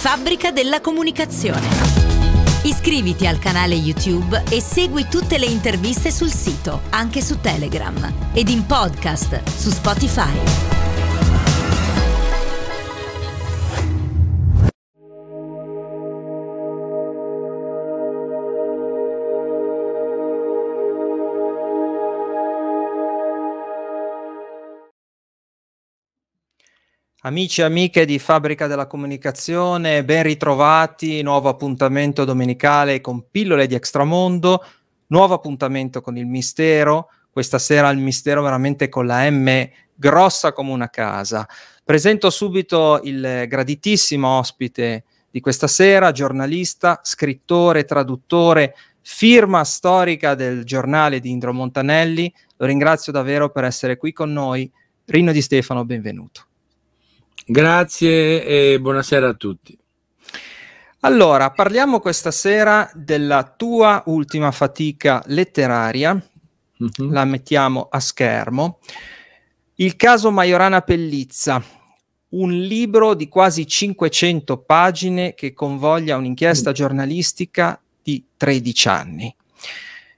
Fabbrica della Comunicazione. Iscriviti al canale YouTube e segui tutte le interviste sul sito, anche su Telegram ed in podcast su Spotify. Amici e amiche di Fabbrica della Comunicazione, ben ritrovati, nuovo appuntamento domenicale con pillole di extramondo, nuovo appuntamento con il mistero, questa sera il mistero veramente con la M grossa come una casa. Presento subito il graditissimo ospite di questa sera, giornalista, scrittore, traduttore, firma storica del giornale di Indro Montanelli. Lo ringrazio davvero per essere qui con noi. Rino Di Stefano, benvenuto. Grazie e buonasera a tutti. Allora, parliamo questa sera della tua ultima fatica letteraria, mm-hmm. la mettiamo a schermo, il caso Majorana Pellizza, un libro di quasi 500 pagine che convoglia un'inchiesta giornalistica di 13 anni.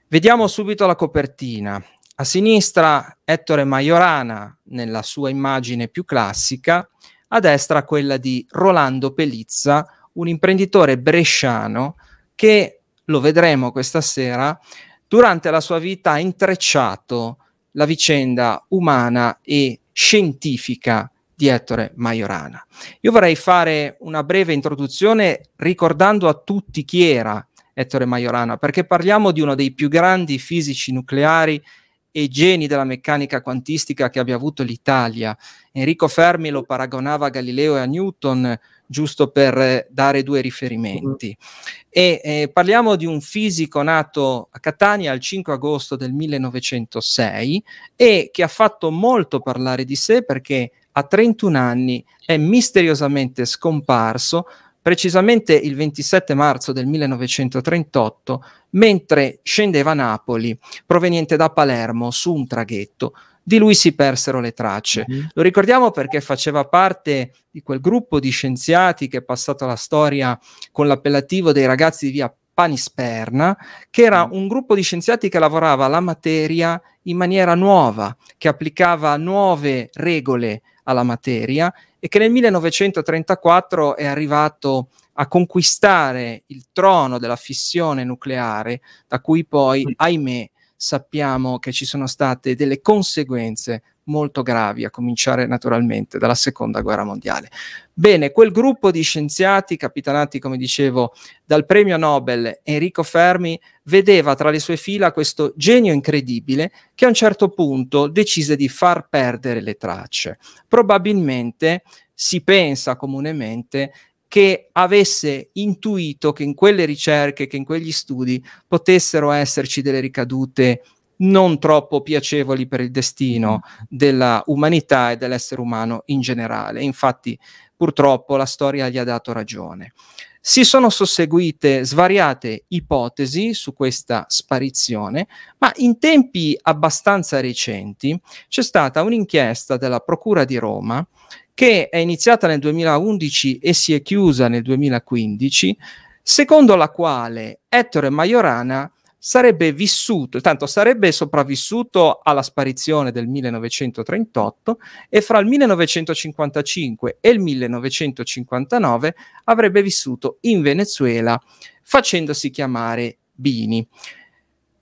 Vediamo subito la copertina. A sinistra Ettore Majorana nella sua immagine più classica, a destra quella di Rolando Pelizza, un imprenditore bresciano che lo vedremo questa sera, durante la sua vita ha intrecciato la vicenda umana e scientifica di Ettore Majorana. Io vorrei fare una breve introduzione ricordando a tutti chi era Ettore Majorana, perché parliamo di uno dei più grandi fisici nucleari e geni della meccanica quantistica che abbia avuto l'Italia. Enrico Fermi lo paragonava a Galileo e a Newton, giusto per eh, dare due riferimenti. E eh, parliamo di un fisico nato a Catania il 5 agosto del 1906 e che ha fatto molto parlare di sé perché a 31 anni è misteriosamente scomparso precisamente il 27 marzo del 1938, mentre scendeva a Napoli, proveniente da Palermo, su un traghetto. Di lui si persero le tracce. Mm-hmm. Lo ricordiamo perché faceva parte di quel gruppo di scienziati che è passato alla storia con l'appellativo dei ragazzi di via Panisperna, che era mhm. un gruppo di scienziati che lavorava la materia in maniera nuova, che applicava nuove regole alla materia e che nel 1934 è arrivato a conquistare il trono della fissione nucleare, da cui poi, mm. ahimè, sappiamo che ci sono state delle conseguenze molto gravi, a cominciare naturalmente dalla seconda guerra mondiale. Bene, quel gruppo di scienziati, capitanati come dicevo dal premio Nobel Enrico Fermi, vedeva tra le sue fila questo genio incredibile che a un certo punto decise di far perdere le tracce. Probabilmente si pensa comunemente che avesse intuito che in quelle ricerche, che in quegli studi potessero esserci delle ricadute non troppo piacevoli per il destino mm. della umanità e dell'essere umano in generale. Infatti, purtroppo, la storia gli ha dato ragione. Si sono susseguite svariate ipotesi su questa sparizione, ma in tempi abbastanza recenti c'è stata un'inchiesta della Procura di Roma che è iniziata nel 2011 e si è chiusa nel 2015, secondo la quale Ettore Majorana sarebbe vissuto, tanto sarebbe sopravvissuto alla sparizione del 1938 e fra il 1955 e il 1959 avrebbe vissuto in Venezuela facendosi chiamare Bini.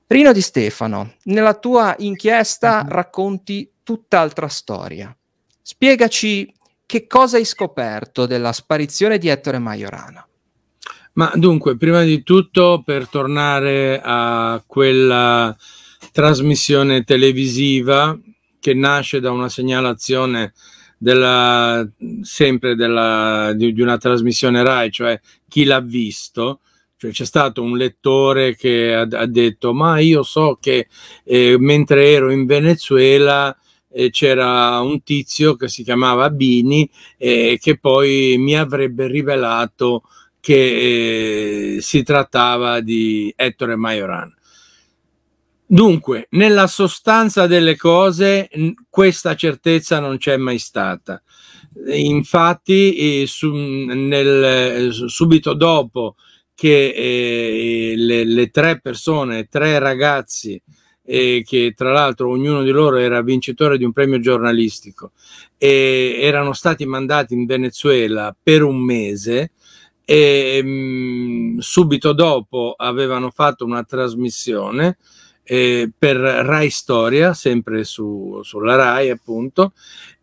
Rino Di Stefano, nella tua inchiesta mhm. racconti tutt'altra storia. Spiegaci che cosa hai scoperto della sparizione di Ettore Majorana. Ma dunque, prima di tutto, per tornare a quella trasmissione televisiva che nasce da una segnalazione della, sempre della, di, di, una trasmissione RAI, cioè chi l'ha visto, cioè c'è stato un lettore che ha, ha detto ma io so che eh, mentre ero in Venezuela eh, c'era un tizio che si chiamava Bini e eh, che poi mi avrebbe rivelato che eh, si trattava di Ettore Majoran. Dunque, nella sostanza delle cose, questa certezza non c'è mai stata. Infatti, eh, su, nel, eh, subito dopo che eh, le, le, tre persone, tre ragazzi, eh, che tra l'altro ognuno di loro era vincitore di un premio giornalistico, erano stati mandati in Venezuela per un mese, e mh, mm, subito dopo avevano fatto una trasmissione eh, per Rai Storia, sempre su, sulla Rai appunto,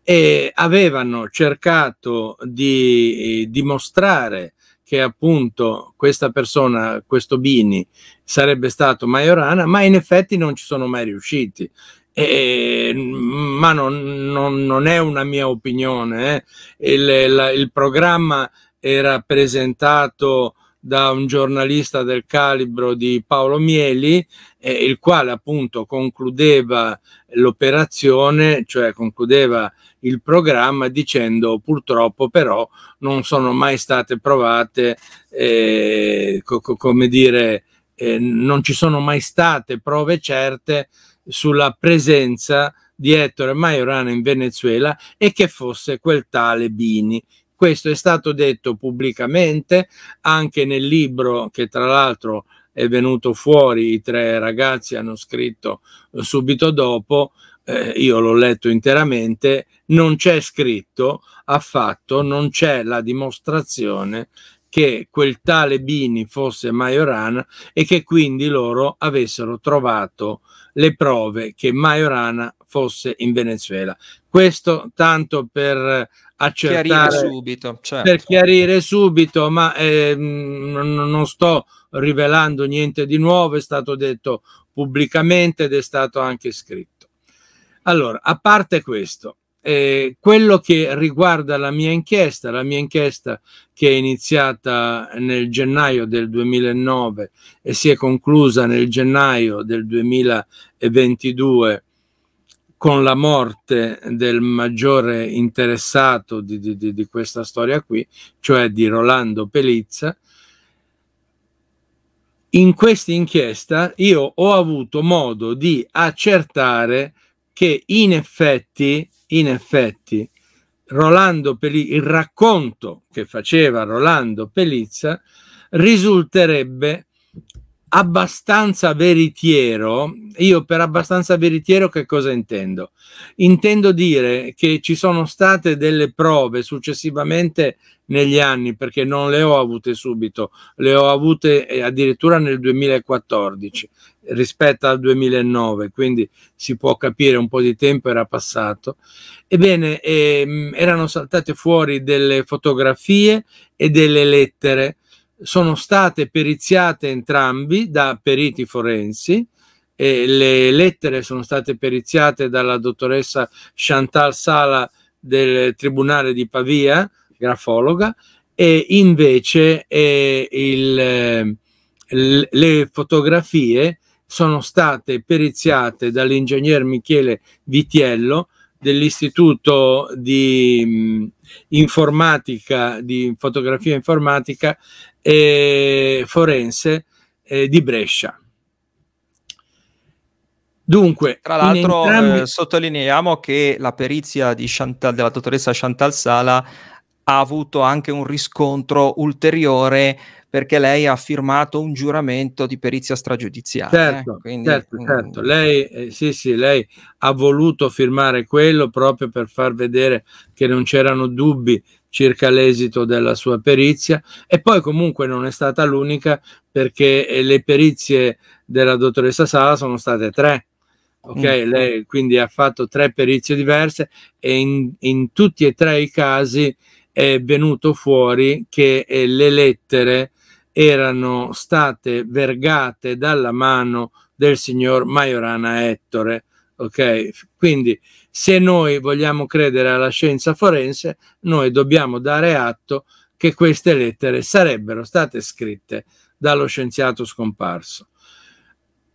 e avevano cercato di eh, dimostrare che appunto questa persona, questo Bini, sarebbe stato Majorana, ma in effetti non ci sono mai riusciti. Eh, ma non, non, non, è una mia opinione, eh. il, la, il programma era presentato da un giornalista del calibro di Paolo Mieli, eh, il quale appunto concludeva l'operazione, cioè concludeva il programma dicendo purtroppo però non sono mai state provate, eh, co- co- come dire, eh, non ci sono mai state prove certe sulla presenza di Ettore Majorana in Venezuela e che fosse quel tale Bini, questo è stato detto pubblicamente anche nel libro che tra l'altro è venuto fuori, i tre ragazzi hanno scritto eh, subito dopo, eh, io l'ho letto interamente, non c'è scritto affatto, non c'è la dimostrazione che quel tale Bini fosse Majorana e che quindi loro avessero trovato le prove che Majorana fosse in Venezuela. Questo tanto per accertare, chiarire subito, certo. per chiarire subito, ma eh, non sto rivelando niente di nuovo, è stato detto pubblicamente ed è stato anche scritto. Allora, a parte questo, eh, quello che riguarda la mia inchiesta, la mia inchiesta che è iniziata nel gennaio del 2009 e si è conclusa nel gennaio del 2022 con la morte del maggiore interessato di, di, di, questa storia qui, cioè di Rolando Pelizza, in questa inchiesta io ho avuto modo di accertare che in effetti, in effetti, Rolando Pelizza, il racconto che faceva Rolando Pelizza risulterebbe abbastanza veritiero, io per abbastanza veritiero che cosa intendo? Intendo dire che ci sono state delle prove successivamente negli anni, perché non le ho avute subito, le ho avute eh, addirittura nel 2014 rispetto al 2009, quindi si può capire un po' di tempo era passato. Ebbene, ehm, erano saltate fuori delle fotografie e delle lettere sono state periziate entrambi da periti forensi. le lettere sono state periziate dalla dottoressa Chantal Sala del Tribunale di Pavia, grafologa, e invece eh, il, eh, le fotografie sono state periziate dall'ingegner Michele Vitiello dell'Istituto di mh, mm, Informatica, di Fotografia Informatica e forense eh, di Brescia. Dunque, tra l'altro entrambi... eh, sottolineiamo che la perizia di Chantal, della dottoressa Chantal Sala ha avuto anche un riscontro ulteriore perché lei ha firmato un giuramento di perizia stragiudiziale. Eh, certo, Quindi, certo, mm, certo. Lei, eh, sì, sì, lei ha voluto firmare quello proprio per far vedere che non c'erano dubbi circa l'esito della sua perizia e poi comunque non è stata l'unica perché eh, le perizie della dottoressa Sala sono state tre. Ok, mm. lei quindi ha fatto tre perizie diverse e in, in tutti e tre i casi è venuto fuori che eh, le lettere erano state vergate dalla mano del signor Majorana Ettore. Ok, quindi se noi vogliamo credere alla scienza forense, noi dobbiamo dare atto che queste lettere sarebbero state scritte dallo scienziato scomparso.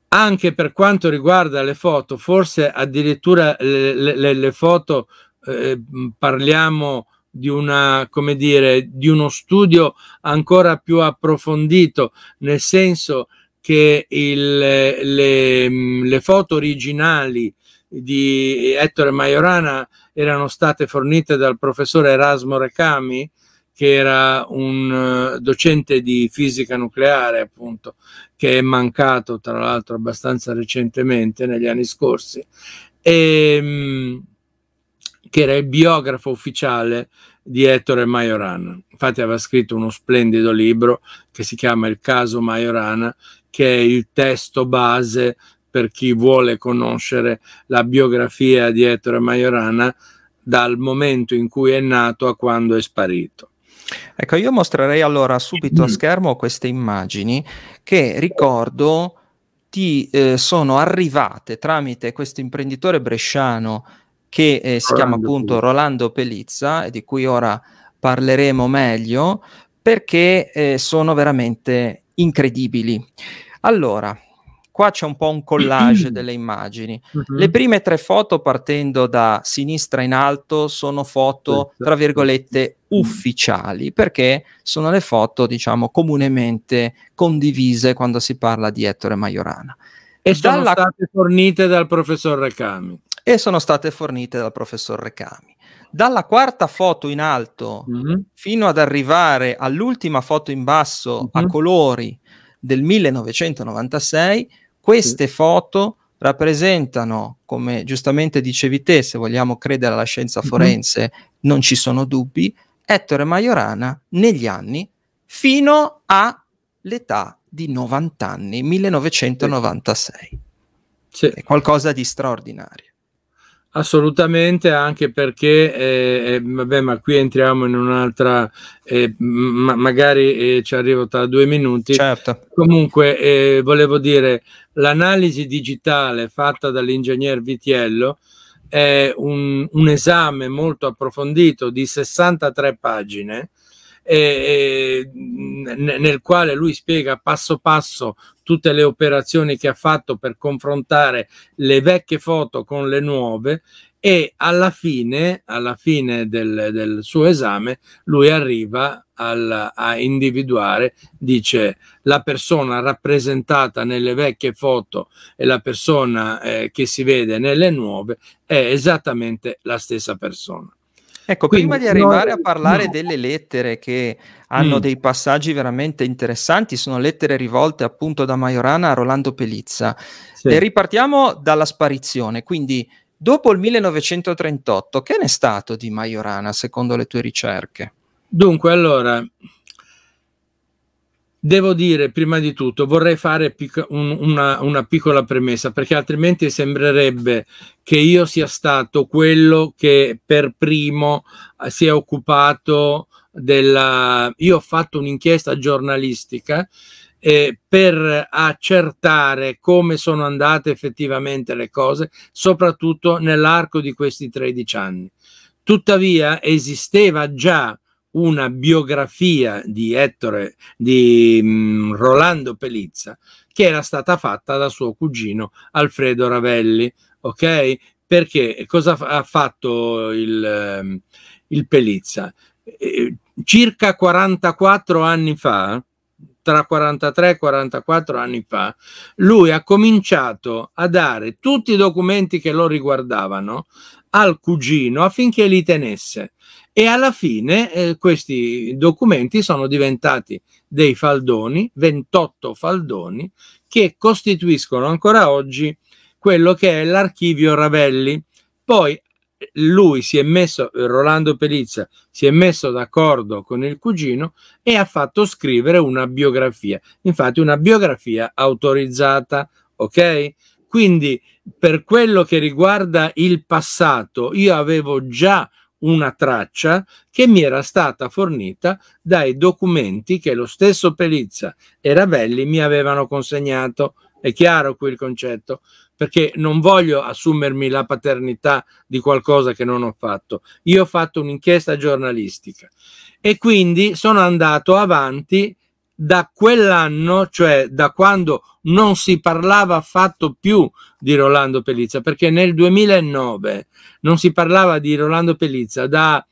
Anche per quanto riguarda le foto, forse addirittura le, le, le foto eh, parliamo di una, come dire, di uno studio ancora più approfondito, nel senso che il, le, le, foto originali di Ettore Majorana erano state fornite dal professore Erasmo Recami, che era un eh, docente di fisica nucleare, appunto, che è mancato tra l'altro abbastanza recentemente, negli anni scorsi, e, ehm, che era il biografo ufficiale di Ettore Majorana. Infatti aveva scritto uno splendido libro che si chiama Il caso Majorana, che è il testo base per chi vuole conoscere la biografia di Ettore Majorana dal momento in cui è nato a quando è sparito. Ecco, io mostrerei allora subito a mm. schermo queste immagini che ricordo ti eh, sono arrivate tramite questo imprenditore bresciano che eh, si Rolando chiama appunto Rolando Pelizza e di cui ora parleremo meglio perché eh, sono veramente incredibili. Allora, Qua c'è un po' un collage delle immagini. Mm-hmm. Le prime tre foto, partendo da sinistra in alto, sono foto, tra virgolette, ufficiali, perché sono le foto, diciamo, comunemente condivise quando si parla di Ettore Majorana. E, e sono dalla... state fornite dal professor Recami. E sono state fornite dal professor Recami dalla quarta foto in alto mm-hmm. fino ad arrivare all'ultima foto in basso mm-hmm. a colori del 1996 queste foto rappresentano, come giustamente dicevi te, se vogliamo credere alla scienza mhm. forense, mm-hmm. non ci sono dubbi, Ettore Majorana negli anni fino all'età di 90 anni, 1996. Sì. È qualcosa di straordinario. Assolutamente, anche perché, eh, eh vabbè, ma qui entriamo in un'altra, eh, ma- magari eh, ci arrivo tra due minuti. Certo. Comunque, eh, volevo dire, l'analisi digitale fatta dall'ingegner Vitiello è un, un esame molto approfondito di 63 pagine e, e, nel quale lui spiega passo passo tutte le operazioni che ha fatto per confrontare le vecchie foto con le nuove e alla fine, alla fine del, del, suo esame lui arriva al, a individuare, dice la persona rappresentata nelle vecchie foto e la persona eh, che si vede nelle nuove è esattamente la stessa persona. Ecco, Quindi, prima di arrivare no, a parlare no. delle lettere che hanno mm. dei passaggi veramente interessanti, sono lettere rivolte appunto da Majorana a Rolando Pelizza. Sì. E ripartiamo dalla sparizione. Quindi Dopo il 1938, che ne è stato di Majorana secondo le tue ricerche? Dunque, allora, devo dire prima di tutto, vorrei fare pic- un, una, una piccola premessa, perché altrimenti sembrerebbe che io sia stato quello che per primo eh, si è occupato della... Io ho fatto un'inchiesta giornalistica eh, per accertare come sono andate effettivamente le cose, soprattutto nell'arco di questi 13 anni. Tuttavia esisteva già una biografia di Ettore di mh, mm, Rolando Pelizza che era stata fatta da suo cugino Alfredo Ravelli, ok? Perché cosa ha fatto il, ehm, il Pelizza? Eh, circa 44 anni fa, tra 43 e 44 anni fa, lui ha cominciato a dare tutti i documenti che lo riguardavano al cugino affinché li tenesse e alla fine eh, questi documenti sono diventati dei faldoni, 28 faldoni, che costituiscono ancora oggi quello che è l'archivio Ravelli. Poi lui si è messo, Rolando Pelizza, si è messo d'accordo con il cugino e ha fatto scrivere una biografia, infatti una biografia autorizzata, ok? Quindi per quello che riguarda il passato, io avevo già una traccia che mi era stata fornita dai documenti che lo stesso Pelizza e Ravelli mi avevano consegnato. È chiaro qui il concetto? perché non voglio assumermi la paternità di qualcosa che non ho fatto. Io ho fatto un'inchiesta giornalistica e quindi sono andato avanti da quell'anno, cioè da quando non si parlava affatto più di Rolando Pelizza, perché nel 2009 non si parlava di Rolando Pelizza da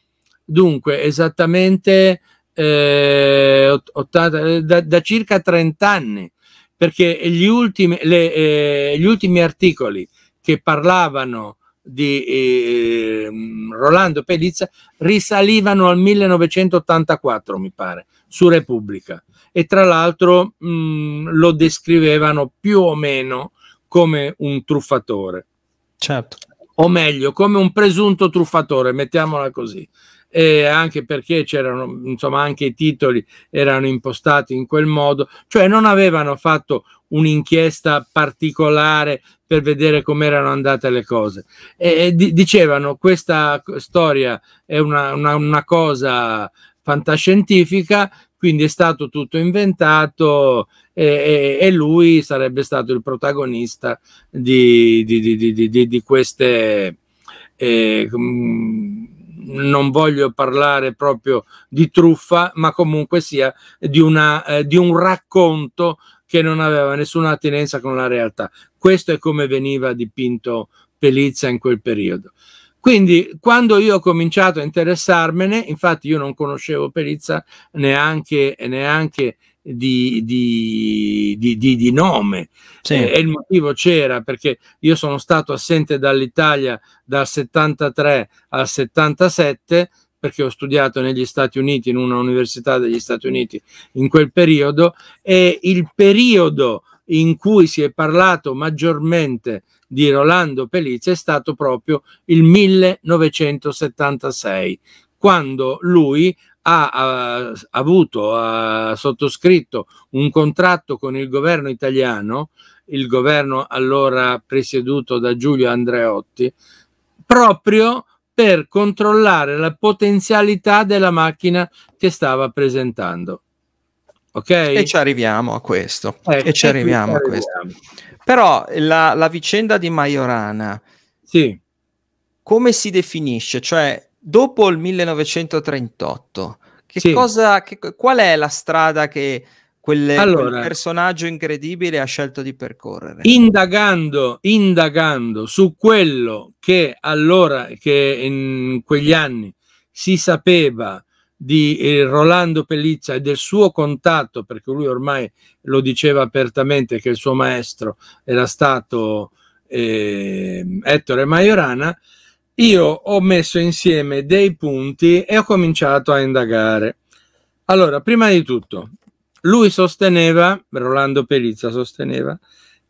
dunque esattamente eh, 80, eh, da, da circa 30 anni perché gli ultimi, le, eh, gli ultimi articoli che parlavano di eh, Rolando Pelizza risalivano al 1984, mi pare, su Repubblica. E tra l'altro mm, lo descrivevano più o meno come un truffatore. Certo. O meglio, come un presunto truffatore, mettiamola così e anche perché c'erano, insomma, anche i titoli erano impostati in quel modo, cioè non avevano fatto un'inchiesta particolare per vedere come erano andate le cose. E, e dicevano questa storia è una, una, una cosa fantascientifica, quindi è stato tutto inventato e, e, lui sarebbe stato il protagonista di, di, di, di queste eh, non voglio parlare proprio di truffa, ma comunque sia di, una, eh, di un racconto che non aveva nessuna attinenza con la realtà. Questo è come veniva dipinto Pelizza in quel periodo. Quindi quando io ho cominciato a interessarmene, infatti io non conoscevo Pelizza neanche, neanche di, di, di, di nome. Sì. Eh, e il motivo c'era perché io sono stato assente dall'Italia dal 73 al 77 perché ho studiato negli Stati Uniti, in una università degli Stati Uniti in quel periodo, e il periodo in cui si è parlato maggiormente di Rolando Pelizzi è stato proprio il 1976, quando lui ha, ha avuto, ha sottoscritto un contratto con il governo italiano, il governo allora presieduto da Giulio Andreotti, proprio per controllare la potenzialità della macchina che stava presentando. Ok? E ci arriviamo a questo. Eh, e ci arriviamo a questo. Arriviamo. Però la, la, vicenda di Majorana. Sì. Come si definisce? Cioè, dopo il 1938, che sì. cosa, che, qual è la strada che quelle, allora, quel personaggio incredibile ha scelto di percorrere? Indagando, indagando su quello che allora, che in quegli anni si sapeva di eh, Rolando Pellizza e del suo contatto, perché lui ormai lo diceva apertamente che il suo maestro era stato eh, Ettore Majorana, io ho messo insieme dei punti e ho cominciato a indagare. Allora, prima di tutto, lui sosteneva, Rolando Perizza sosteneva,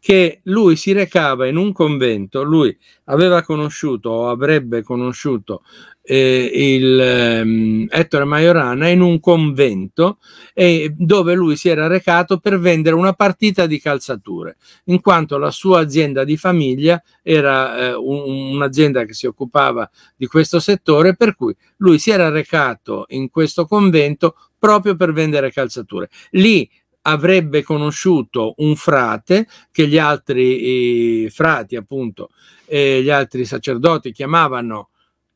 che lui si recava in un convento, lui aveva conosciuto o avrebbe conosciuto eh, il, eh, Ettore Majorana in un convento eh, dove lui si era recato per vendere una partita di calzature, in quanto la sua azienda di famiglia era eh, un'azienda che si occupava di questo settore, per cui lui si era recato in questo convento proprio per vendere calzature. Lì avrebbe conosciuto un frate che gli altri frati, appunto, gli altri sacerdoti chiamavano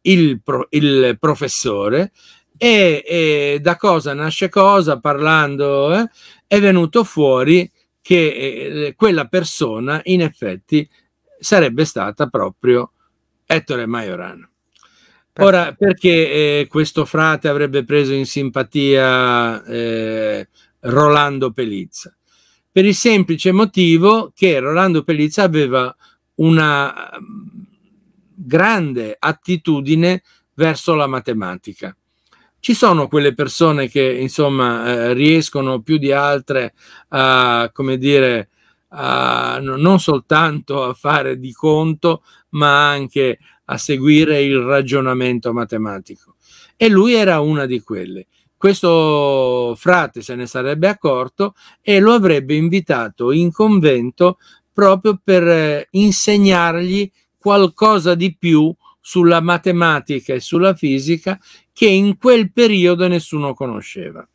il, pro, il professore e, e, da cosa nasce cosa, parlando, eh, è venuto fuori che eh, quella persona in effetti sarebbe stata proprio Ettore Majorana. Ora, perché eh, questo frate avrebbe preso in simpatia eh, Rolando Pelizza. Per il semplice motivo che Rolando Pelizza aveva una mm, grande attitudine verso la matematica. Ci sono quelle persone che insomma eh, riescono più di altre a, come dire, a, non soltanto a fare di conto, ma anche a seguire il ragionamento matematico. E lui era una di quelle. Questo frate se ne sarebbe accorto e lo avrebbe invitato in convento proprio per eh, insegnargli qualcosa di più sulla matematica e sulla fisica che in quel periodo nessuno conosceva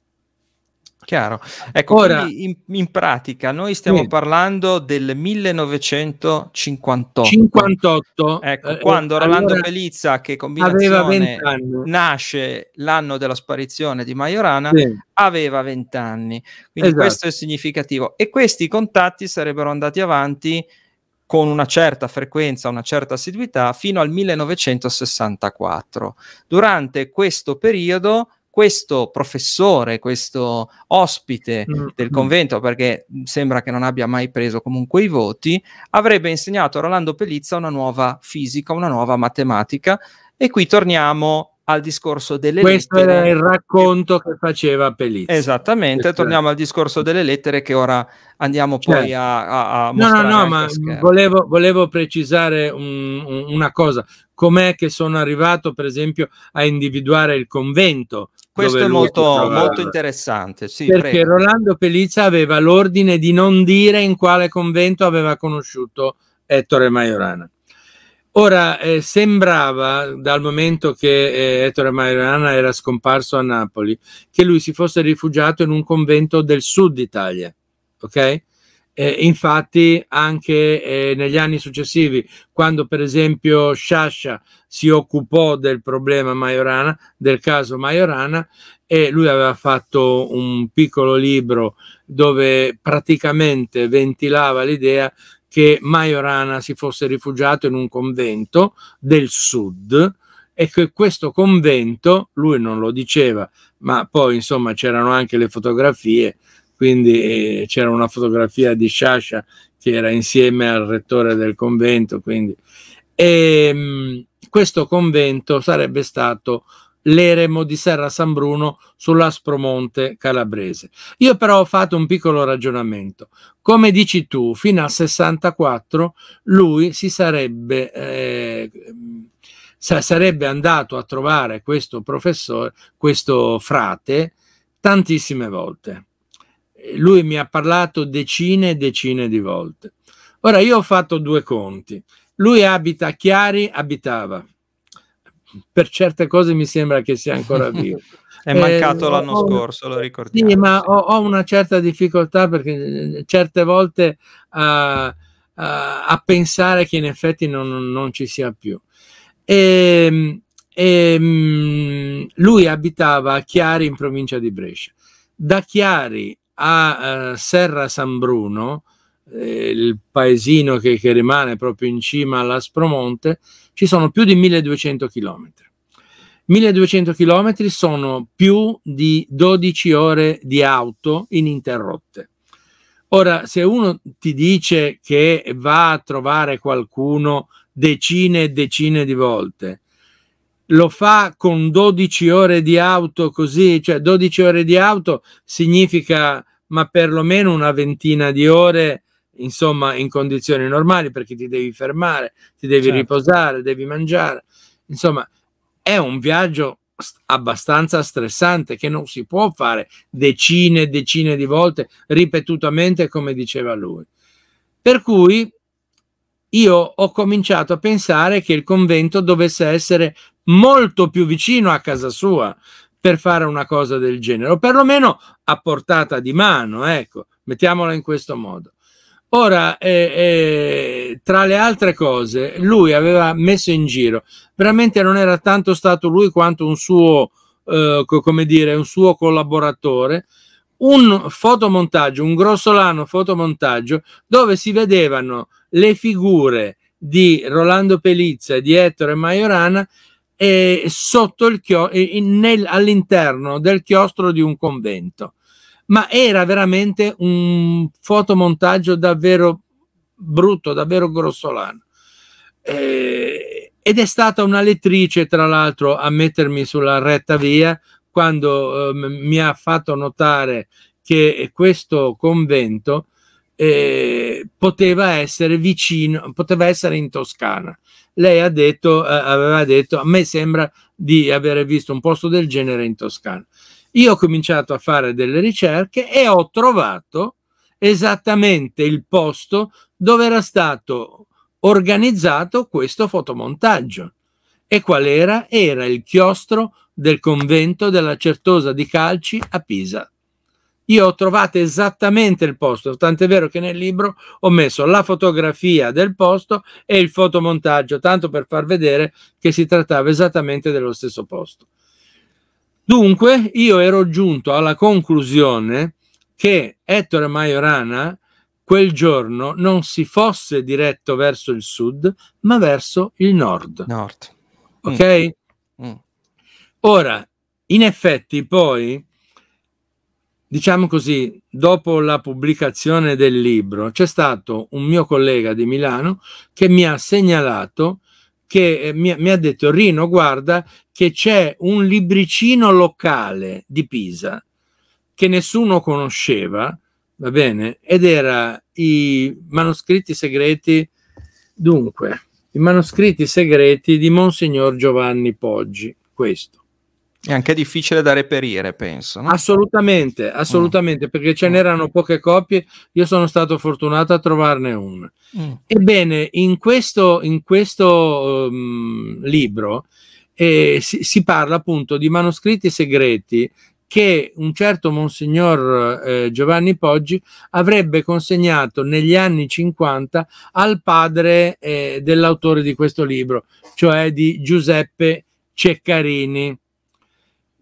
chiaro. Ecco, Ora, in, in, pratica noi stiamo sì. parlando del 1958. 58. Ecco, eh, quando Rolando allora, Pelizza, che combinazione nasce l'anno della sparizione di Majorana, sì. aveva 20 anni. Quindi esatto. questo è significativo. E questi contatti sarebbero andati avanti con una certa frequenza, una certa assiduità, fino al 1964. Durante questo periodo questo professore, questo ospite mm. del mm. convento, perché sembra che non abbia mai preso comunque i voti, avrebbe insegnato a Rolando Pelizza una nuova fisica, una nuova matematica. E qui torniamo al discorso delle Questo lettere. Questo era il racconto che faceva Pelizza. Esattamente, Questo torniamo è. al discorso delle lettere che ora andiamo poi certo. a, a, a No, no, no, ma volevo, volevo, precisare un, un, una cosa. Com'è che sono arrivato, per esempio, a individuare il convento? questo è molto, molto interessante. Sì, perché prego. Rolando Pelizza aveva l'ordine di non dire in quale convento aveva conosciuto Ettore Majorana. Ora, eh, sembrava, dal momento che eh, Ettore Majorana era scomparso a Napoli, che lui si fosse rifugiato in un convento del sud Italia, ok? Eh, infatti anche eh, negli anni successivi, quando per esempio Sciascia si occupò del problema Majorana, del caso Majorana, e lui aveva fatto un piccolo libro dove praticamente ventilava l'idea che Majorana si fosse rifugiato in un convento del sud e che questo convento, lui non lo diceva, ma poi insomma c'erano anche le fotografie, quindi eh, c'era una fotografia di Sciascia che era insieme al rettore del convento. Quindi. E, ehm, mh, questo convento sarebbe stato l'eremo di Serra San Bruno sull'Aspromonte calabrese. Io però ho fatto un piccolo ragionamento. Come dici tu, fino al 64 lui si sarebbe, eh, sarebbe andato a trovare questo professore, questo frate, tantissime volte lui mi ha parlato decine e decine di volte. Ora io ho fatto due conti. Lui abita a Chiari, abitava. Per certe cose mi sembra che sia ancora vivo. È mancato eh, l'anno ho, scorso, lo ricordiamo. Sì, ma Ho, ho, una certa difficoltà perché eh, certe volte uh, uh, a pensare che in effetti non, non ci sia più. E, ehm, e, um, lui abitava a Chiari in provincia di Brescia. Da Chiari a eh, Serra San Bruno, eh, il paesino che, che, rimane proprio in cima all'Aspromonte, ci sono più di 1200 km. 1200 km sono più di 12 ore di auto ininterrotte. Ora, se uno ti dice che va a trovare qualcuno decine e decine di volte, lo fa con 12 ore di auto così, cioè 12 ore di auto significa ma perlomeno una ventina di ore, insomma, in condizioni normali, perché ti devi fermare, ti devi certo. riposare, devi mangiare. Insomma, è un viaggio abbastanza stressante che non si può fare decine e decine di volte ripetutamente come diceva lui. Per cui io ho cominciato a pensare che il convento dovesse essere molto più vicino a casa sua, per fare una cosa del genere, o perlomeno a portata di mano, ecco, mettiamola in questo modo. Ora, eh, eh, tra le altre cose, lui aveva messo in giro, veramente non era tanto stato lui quanto un suo, eh, come dire, un suo collaboratore, un fotomontaggio, un grossolano fotomontaggio, dove si vedevano le figure di Rolando Pelizza e di Ettore Majorana eh, all'interno del chiostro di un convento. Ma era veramente un fotomontaggio davvero brutto, davvero grossolano. Eh, ed è stata una lettrice, tra l'altro, a mettermi sulla retta via quando eh, mi ha fatto notare che questo convento eh, poteva essere vicino, poteva essere in Toscana lei ha detto, eh, aveva detto, a me sembra di aver visto un posto del genere in Toscana. Io ho cominciato a fare delle ricerche e ho trovato esattamente il posto dove era stato organizzato questo fotomontaggio. E qual era? Era il chiostro del convento della Certosa di Calci a Pisa. Io ho trovato esattamente il posto, tant'è vero che nel libro ho messo la fotografia del posto e il fotomontaggio, tanto per far vedere che si trattava esattamente dello stesso posto. Dunque, io ero giunto alla conclusione che Ettore Majorana quel giorno non si fosse diretto verso il sud, ma verso il nord. nord. Ok? Mm. Mm. Ora, in effetti, poi diciamo così, dopo la pubblicazione del libro, c'è stato un mio collega di Milano che mi ha segnalato che eh, mi, mi ha detto Rino guarda che c'è un libricino locale di Pisa che nessuno conosceva, va bene, ed era i manoscritti segreti dunque, i manoscritti segreti di Monsignor Giovanni Poggi, questo è anche difficile da reperire, penso. No? Assolutamente, assolutamente, mm. perché ce n'erano poche copie, io sono stato fortunato a trovarne una. Mm. Ebbene, in questo, in questo um, libro eh, si, si, parla appunto di manoscritti segreti che un certo Monsignor eh, Giovanni Poggi avrebbe consegnato negli anni 50 al padre eh, dell'autore di questo libro, cioè di Giuseppe Ceccarini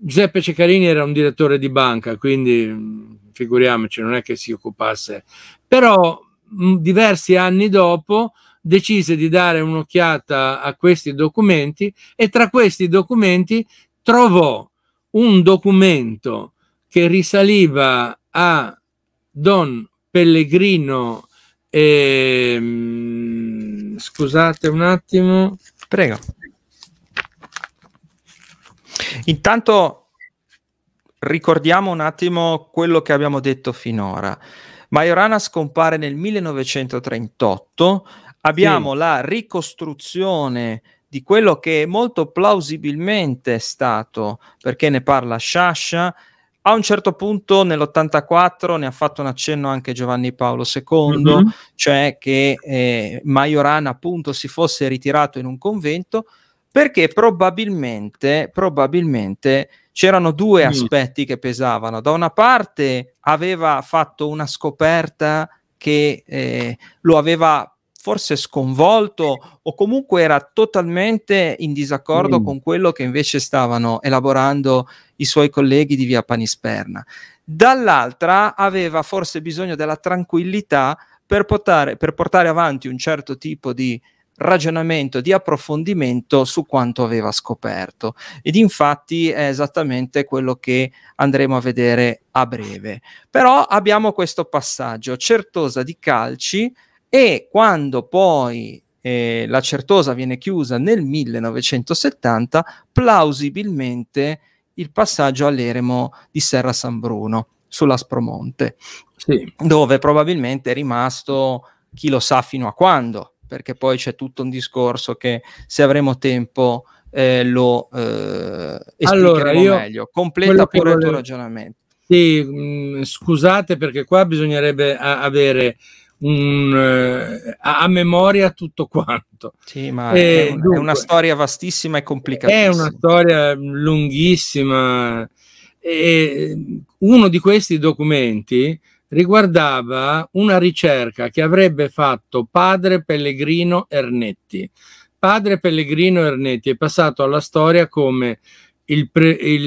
Giuseppe Ceccarini era un direttore di banca, quindi mm, figuriamoci, non è che si occupasse. Però mh, mm, diversi anni dopo decise di dare un'occhiata a questi documenti e tra questi documenti trovò un documento che risaliva a Don Pellegrino. E, mh, mm, scusate un attimo. Prego. Intanto ricordiamo un attimo quello che abbiamo detto finora. Majorana scompare nel 1938, abbiamo sì. la ricostruzione di quello che molto plausibilmente è stato, perché ne parla Sciascia, a un certo punto nell'84 ne ha fatto un accenno anche Giovanni Paolo II, mm-hmm. cioè che eh, Majorana appunto si fosse ritirato in un convento, perché probabilmente, probabilmente c'erano due mm. aspetti che pesavano. Da una parte aveva fatto una scoperta che eh, lo aveva forse sconvolto o comunque era totalmente in disaccordo mm. con quello che invece stavano elaborando i suoi colleghi di via Panisperna. Dall'altra aveva forse bisogno della tranquillità per portare, per portare avanti un certo tipo di ragionamento di approfondimento su quanto aveva scoperto. Ed infatti è esattamente quello che andremo a vedere a breve. Però abbiamo questo passaggio, certosa di calci, e quando poi eh, la certosa viene chiusa nel 1970, plausibilmente il passaggio all'eremo di Serra San Bruno sull'Aspromonte, sì. dove probabilmente è rimasto chi lo sa fino a quando, perché poi c'è tutto un discorso che se avremo tempo eh, lo eh, allora, io, meglio. Completa pure volevo... il tuo ragionamento. Sì, mh, mm, scusate perché qua bisognerebbe a- avere un, uh, a-, a, memoria tutto quanto. Sì, ma e, eh, è, un, dunque, è, una storia vastissima e complicata. È una storia lunghissima e mm, uno di questi documenti riguardava una ricerca che avrebbe fatto padre Pellegrino Ernetti. Padre Pellegrino Ernetti è passato alla storia come il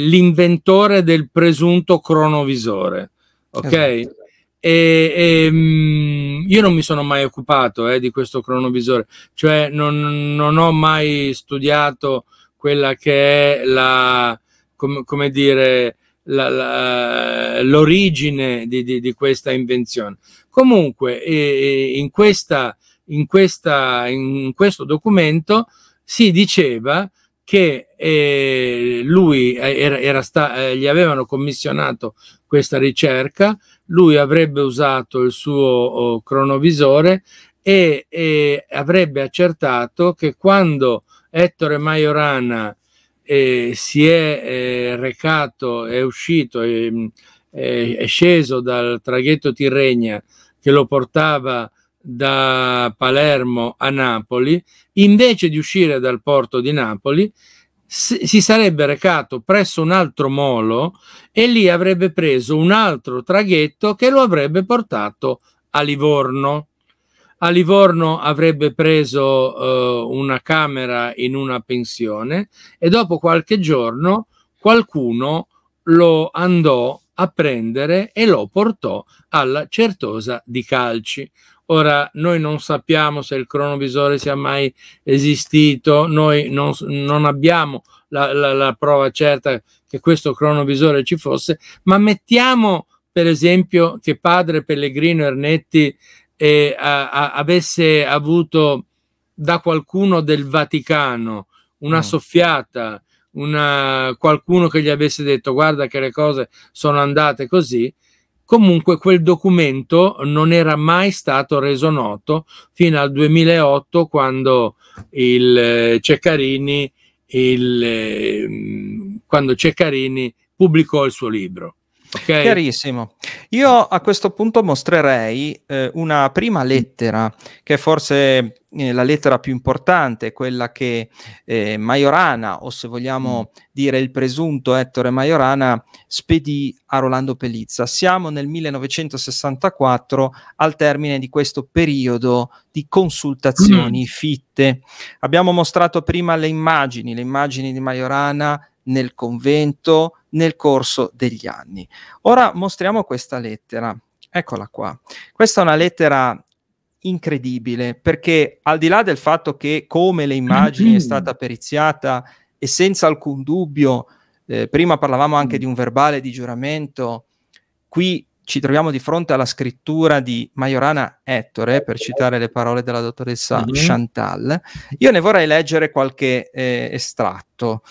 l'inventore del presunto cronovisore. Ok? Esatto. E, e, mm, io non mi sono mai occupato eh, di questo cronovisore, cioè non, non, ho mai studiato quella che è la, com, come dire, la, la, l'origine di, di, di, questa invenzione. Comunque, eh, in, questa, in, questa, in, questo documento si diceva che eh, lui era, era sta, eh, gli avevano commissionato questa ricerca, lui avrebbe usato il suo oh, cronovisore e, e, avrebbe accertato che quando Ettore Majorana eh, si è eh, recato, è uscito, mm, è, è, sceso dal traghetto Tirrenia che lo portava da Palermo a Napoli, invece di uscire dal porto di Napoli, si sarebbe recato presso un altro molo e lì avrebbe preso un altro traghetto che lo avrebbe portato a Livorno. A Livorno avrebbe preso eh, una camera in una pensione e dopo qualche giorno qualcuno lo andò a prendere e lo portò alla Certosa di Calci. Ora, noi non sappiamo se il cronovisore sia mai esistito, noi non, non abbiamo la, la, la, prova certa che questo cronovisore ci fosse, ma mettiamo per esempio che padre Pellegrino Ernetti e a, a, avesse avuto da qualcuno del Vaticano una no. Mm. soffiata, una, qualcuno che gli avesse detto guarda che le cose sono andate così, comunque quel documento non era mai stato reso noto fino al 2008 quando il eh, Ceccarini, il, eh, mm, quando Ceccarini pubblicò il suo libro. Okay. Chiarissimo. Io a questo punto mostrerei eh, una prima lettera, che è forse eh, la lettera più importante, quella che eh, Majorana, o se vogliamo mm. dire il presunto Ettore Majorana, spedì a Rolando Pelizza. Siamo nel 1964, al termine di questo periodo di consultazioni mm. fitte. Abbiamo mostrato prima le immagini, le immagini di Majorana nel convento nel corso degli anni. Ora mostriamo questa lettera. Eccola qua. Questa è una lettera incredibile perché al di là del fatto che come le immagini è stata periziata e senza alcun dubbio, eh, prima parlavamo anche di un verbale di giuramento, qui ci troviamo di fronte alla scrittura di Majorana Ettore, per citare le parole della dottoressa mm-hmm. Chantal. Io ne vorrei leggere qualche eh, estratto.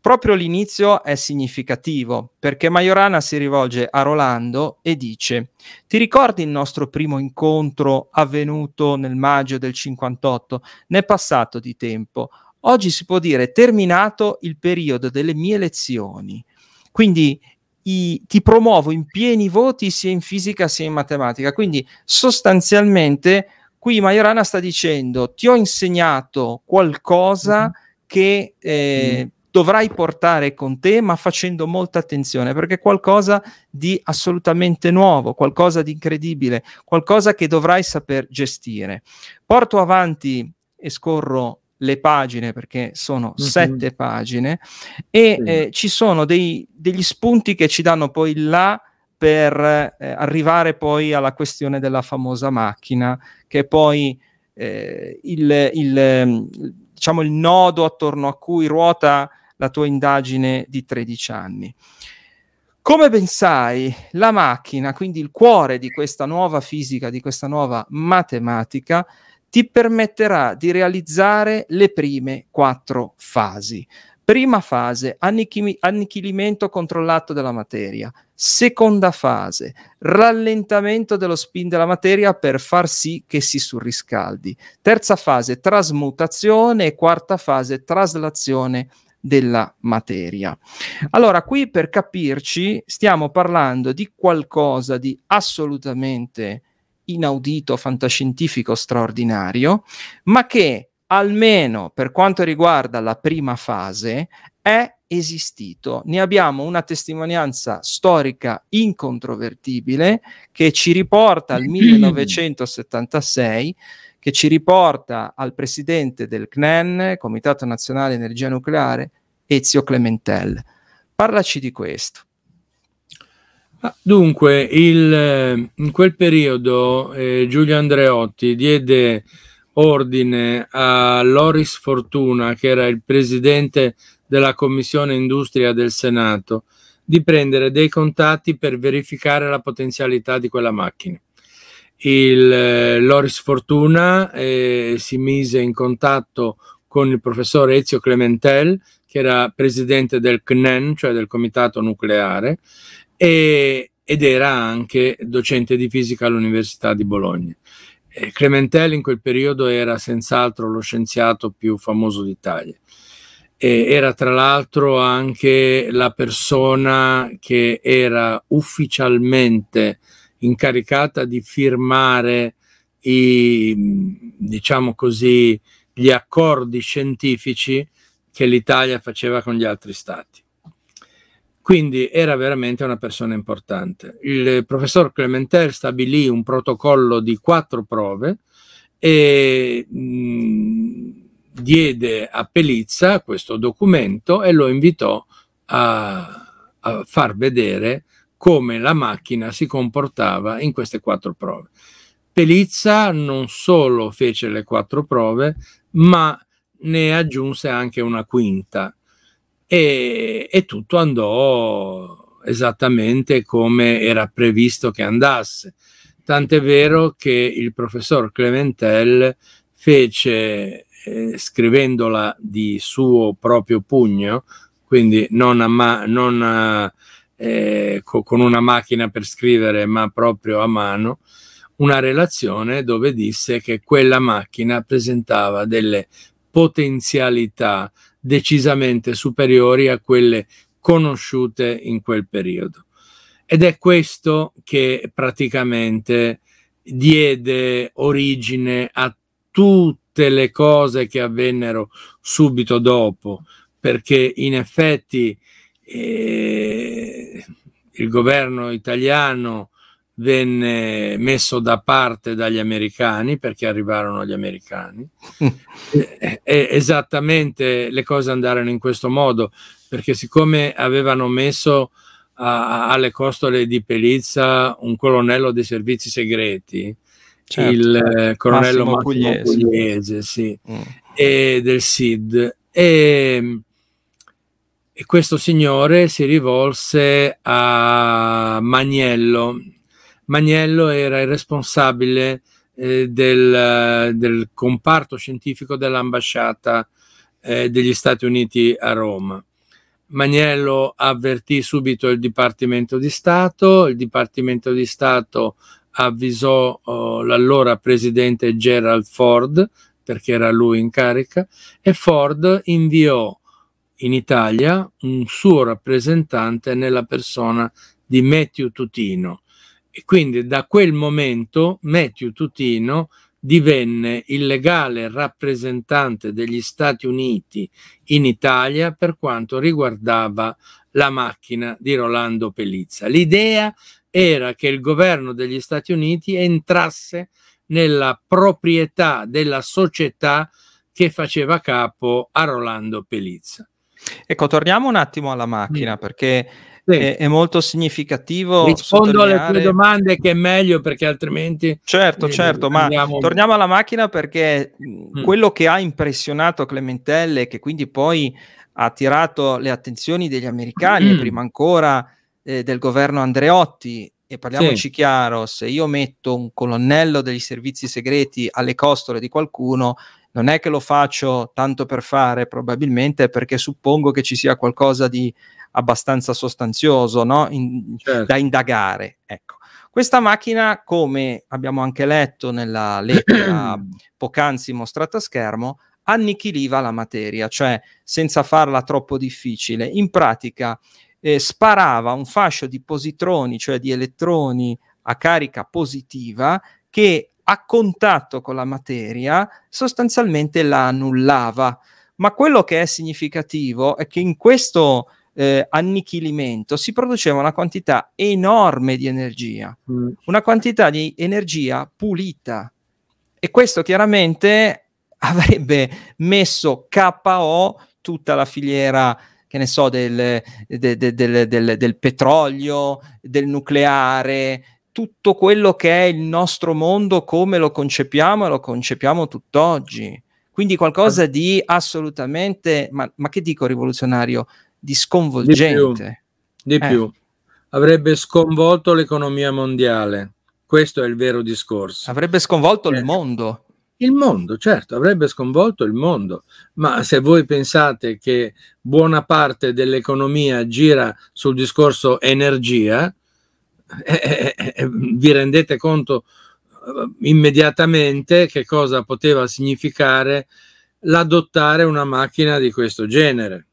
Proprio l'inizio è significativo perché Majorana si rivolge a Rolando e dice: Ti ricordi il nostro primo incontro avvenuto nel maggio del 58? Ne è passato di tempo. Oggi si può dire terminato il periodo delle mie lezioni. Quindi i, ti promuovo in pieni voti sia in fisica sia in matematica. Quindi sostanzialmente qui Majorana sta dicendo: Ti ho insegnato qualcosa mm-hmm. che. Eh, mm dovrai portare con te, ma facendo molta attenzione, perché è qualcosa di assolutamente nuovo, qualcosa di incredibile, qualcosa che dovrai saper gestire. Porto avanti e scorro le pagine perché sono mm-hmm. sette pagine e sì. eh, ci sono dei, degli spunti che ci danno poi là per eh, arrivare poi alla questione della famosa macchina che poi eh, il, il, ehm, diciamo il nodo attorno a cui ruota la tua indagine di 13 anni. Come ben sai, la macchina, quindi il cuore di questa nuova fisica, di questa nuova matematica, ti permetterà di realizzare le prime quattro fasi. Prima fase, annichilimento controllato della materia. Seconda fase, rallentamento dello spin della materia per far sì che si surriscaldi. Terza fase, trasmutazione. quarta fase, traslazione della materia. Allora, qui per capirci, stiamo parlando di qualcosa di assolutamente inaudito, fantascientifico, straordinario, ma che almeno per quanto riguarda la prima fase è esistito. Ne abbiamo una testimonianza storica incontrovertibile che ci riporta al 1976 che ci riporta al presidente del CNEN, Comitato Nazionale Energia Nucleare, Ezio Clementel. Parlaci di questo. dunque, il, eh, in quel periodo eh, Giulio Andreotti diede ordine a Loris Fortuna, che era il presidente della Commissione Industria del Senato, di prendere dei contatti per verificare la potenzialità di quella macchina il eh, Loris Fortuna eh, si mise in contatto con il professor Ezio Clementel, che era presidente del CNEN, cioè del Comitato Nucleare, e, ed era anche docente di fisica all'Università di Bologna. Eh, Clementel in quel periodo era senz'altro lo scienziato più famoso d'Italia. Eh, era tra l'altro anche la persona che era ufficialmente incaricata di firmare i, diciamo così, gli accordi scientifici che l'Italia faceva con gli altri stati. Quindi era veramente una persona importante. Il professor Clementel stabilì un protocollo di quattro prove e mh, diede a Pelizza questo documento e lo invitò a, a far vedere come la macchina si comportava in queste quattro prove. Pelizza non solo fece le quattro prove, ma ne aggiunse anche una quinta e, e tutto andò esattamente come era previsto che andasse. Tant'è vero che il professor Clementel fece, eh, scrivendola di suo proprio pugno, quindi non, ama, non, eh, con una macchina per scrivere, ma proprio a mano, una relazione dove disse che quella macchina presentava delle potenzialità decisamente superiori a quelle conosciute in quel periodo. Ed è questo che praticamente diede origine a tutte le cose che avvennero subito dopo, perché in effetti e il governo italiano venne messo da parte dagli americani perché arrivarono gli americani e, e esattamente le cose andarono in questo modo perché siccome avevano messo a, alle costole di Pelizza un colonnello dei servizi segreti certo. il eh, colonnello Massimo, Massimo Pugliese, Pugliese sì, mm. e del SID e e questo signore si rivolse a Magnello. Magnello era il responsabile eh, del, del, comparto scientifico dell'ambasciata eh, degli Stati Uniti a Roma. Magnello avvertì subito il Dipartimento di Stato, il Dipartimento di Stato avvisò oh, l'allora presidente Gerald Ford, perché era lui in carica, e Ford inviò in Italia un suo rappresentante nella persona di Matthew Tutino e quindi da quel momento Matthew Tutino divenne il legale rappresentante degli Stati Uniti in Italia per quanto riguardava la macchina di Rolando Pelizza. L'idea era che il governo degli Stati Uniti entrasse nella proprietà della società che faceva capo a Rolando Pelizza. Ecco, torniamo un attimo alla macchina sì. perché sì. È, è, molto significativo. Rispondo alle tue domande che è meglio perché altrimenti... Certo, eh, certo, ma torniamo alla macchina perché mm. quello che ha impressionato Clementelle e che quindi poi ha attirato le attenzioni degli americani mm. e prima ancora eh, del governo Andreotti e parliamoci sì. chiaro, se io metto un colonnello degli servizi segreti alle costole di qualcuno, non è che lo faccio tanto per fare, probabilmente perché suppongo che ci sia qualcosa di abbastanza sostanzioso no? In, certo. da indagare. Ecco. Questa macchina, come abbiamo anche letto nella lettera poc'anzi mostrata a schermo, annichiliva la materia, cioè senza farla troppo difficile. In pratica eh, sparava un fascio di positroni, cioè di elettroni a carica positiva, che a contatto con la materia sostanzialmente la annullava. Ma quello che è significativo è che in questo eh, annichilimento si produceva una quantità enorme di energia, mm. una quantità di energia pulita. E questo chiaramente avrebbe messo KO tutta la filiera che ne so, del, de, de, de, del, petrolio, del nucleare, tutto quello che è il nostro mondo, come lo concepiamo e lo concepiamo tutt'oggi. Quindi qualcosa di assolutamente, ma, ma che dico rivoluzionario, di sconvolgente. Di più, di eh. più. avrebbe sconvolto l'economia mondiale. Questo è il vero discorso. Avrebbe sconvolto eh. il mondo. Il mondo, certo, avrebbe sconvolto il mondo, ma se voi pensate che buona parte dell'economia gira sul discorso energia, eh eh, eh, eh, vi rendete conto eh, immediatamente che cosa poteva significare l'adottare una macchina di questo genere.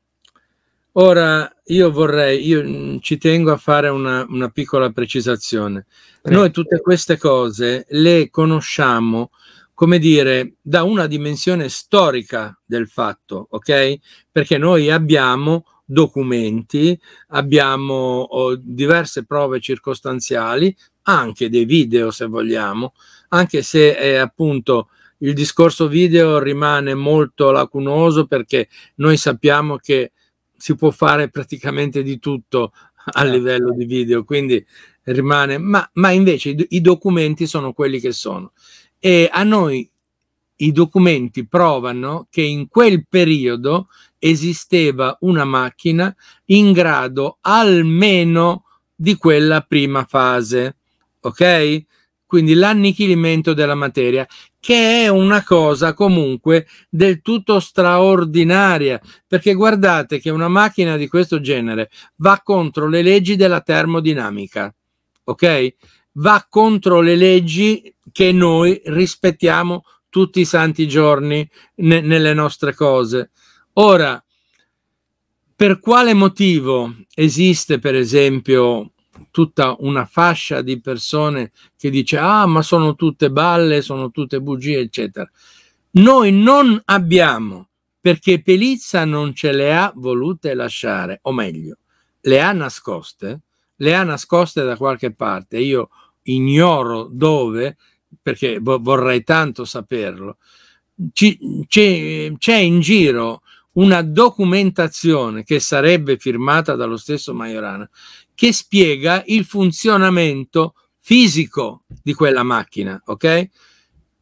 Ora, io vorrei, io mm, ci tengo a fare una, una piccola precisazione. Noi tutte queste cose le conosciamo, come dire, da una dimensione storica del fatto, ok? Perché noi abbiamo documenti, abbiamo oh, diverse prove circostanziali, anche dei video se vogliamo, anche se eh, appunto il discorso video rimane molto lacunoso perché noi sappiamo che si può fare praticamente di tutto a certo. livello di video, quindi rimane, ma, ma invece i, i documenti sono quelli che sono. E a noi i documenti provano che in quel periodo esisteva una macchina in grado almeno di quella prima fase, ok? Quindi l'annichilimento della materia, che è una cosa comunque del tutto straordinaria, perché guardate che una macchina di questo genere va contro le leggi della termodinamica, ok? Va contro le leggi che noi rispettiamo tutti i santi giorni ne- nelle nostre cose. Ora, per quale motivo esiste, per esempio, tutta una fascia di persone che dice ah ma sono tutte balle, sono tutte bugie, eccetera. Noi non abbiamo, perché Pelizza non ce le ha volute lasciare, o meglio, le ha nascoste, le ha nascoste da qualche parte, io ignoro dove, perché vorrei tanto saperlo, c'è in giro una documentazione che sarebbe firmata dallo stesso Majorana che spiega il funzionamento fisico di quella macchina, ok?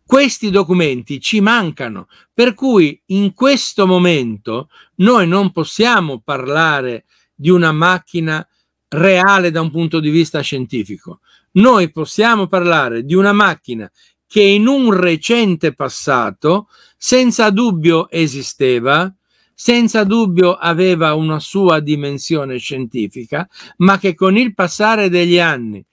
Questi documenti ci mancano, per cui in questo momento noi non possiamo parlare di una macchina reale da un punto di vista scientifico. Noi possiamo parlare di una macchina che in un recente passato senza dubbio esisteva, senza dubbio aveva una sua dimensione scientifica, ma che con il passare degli anni,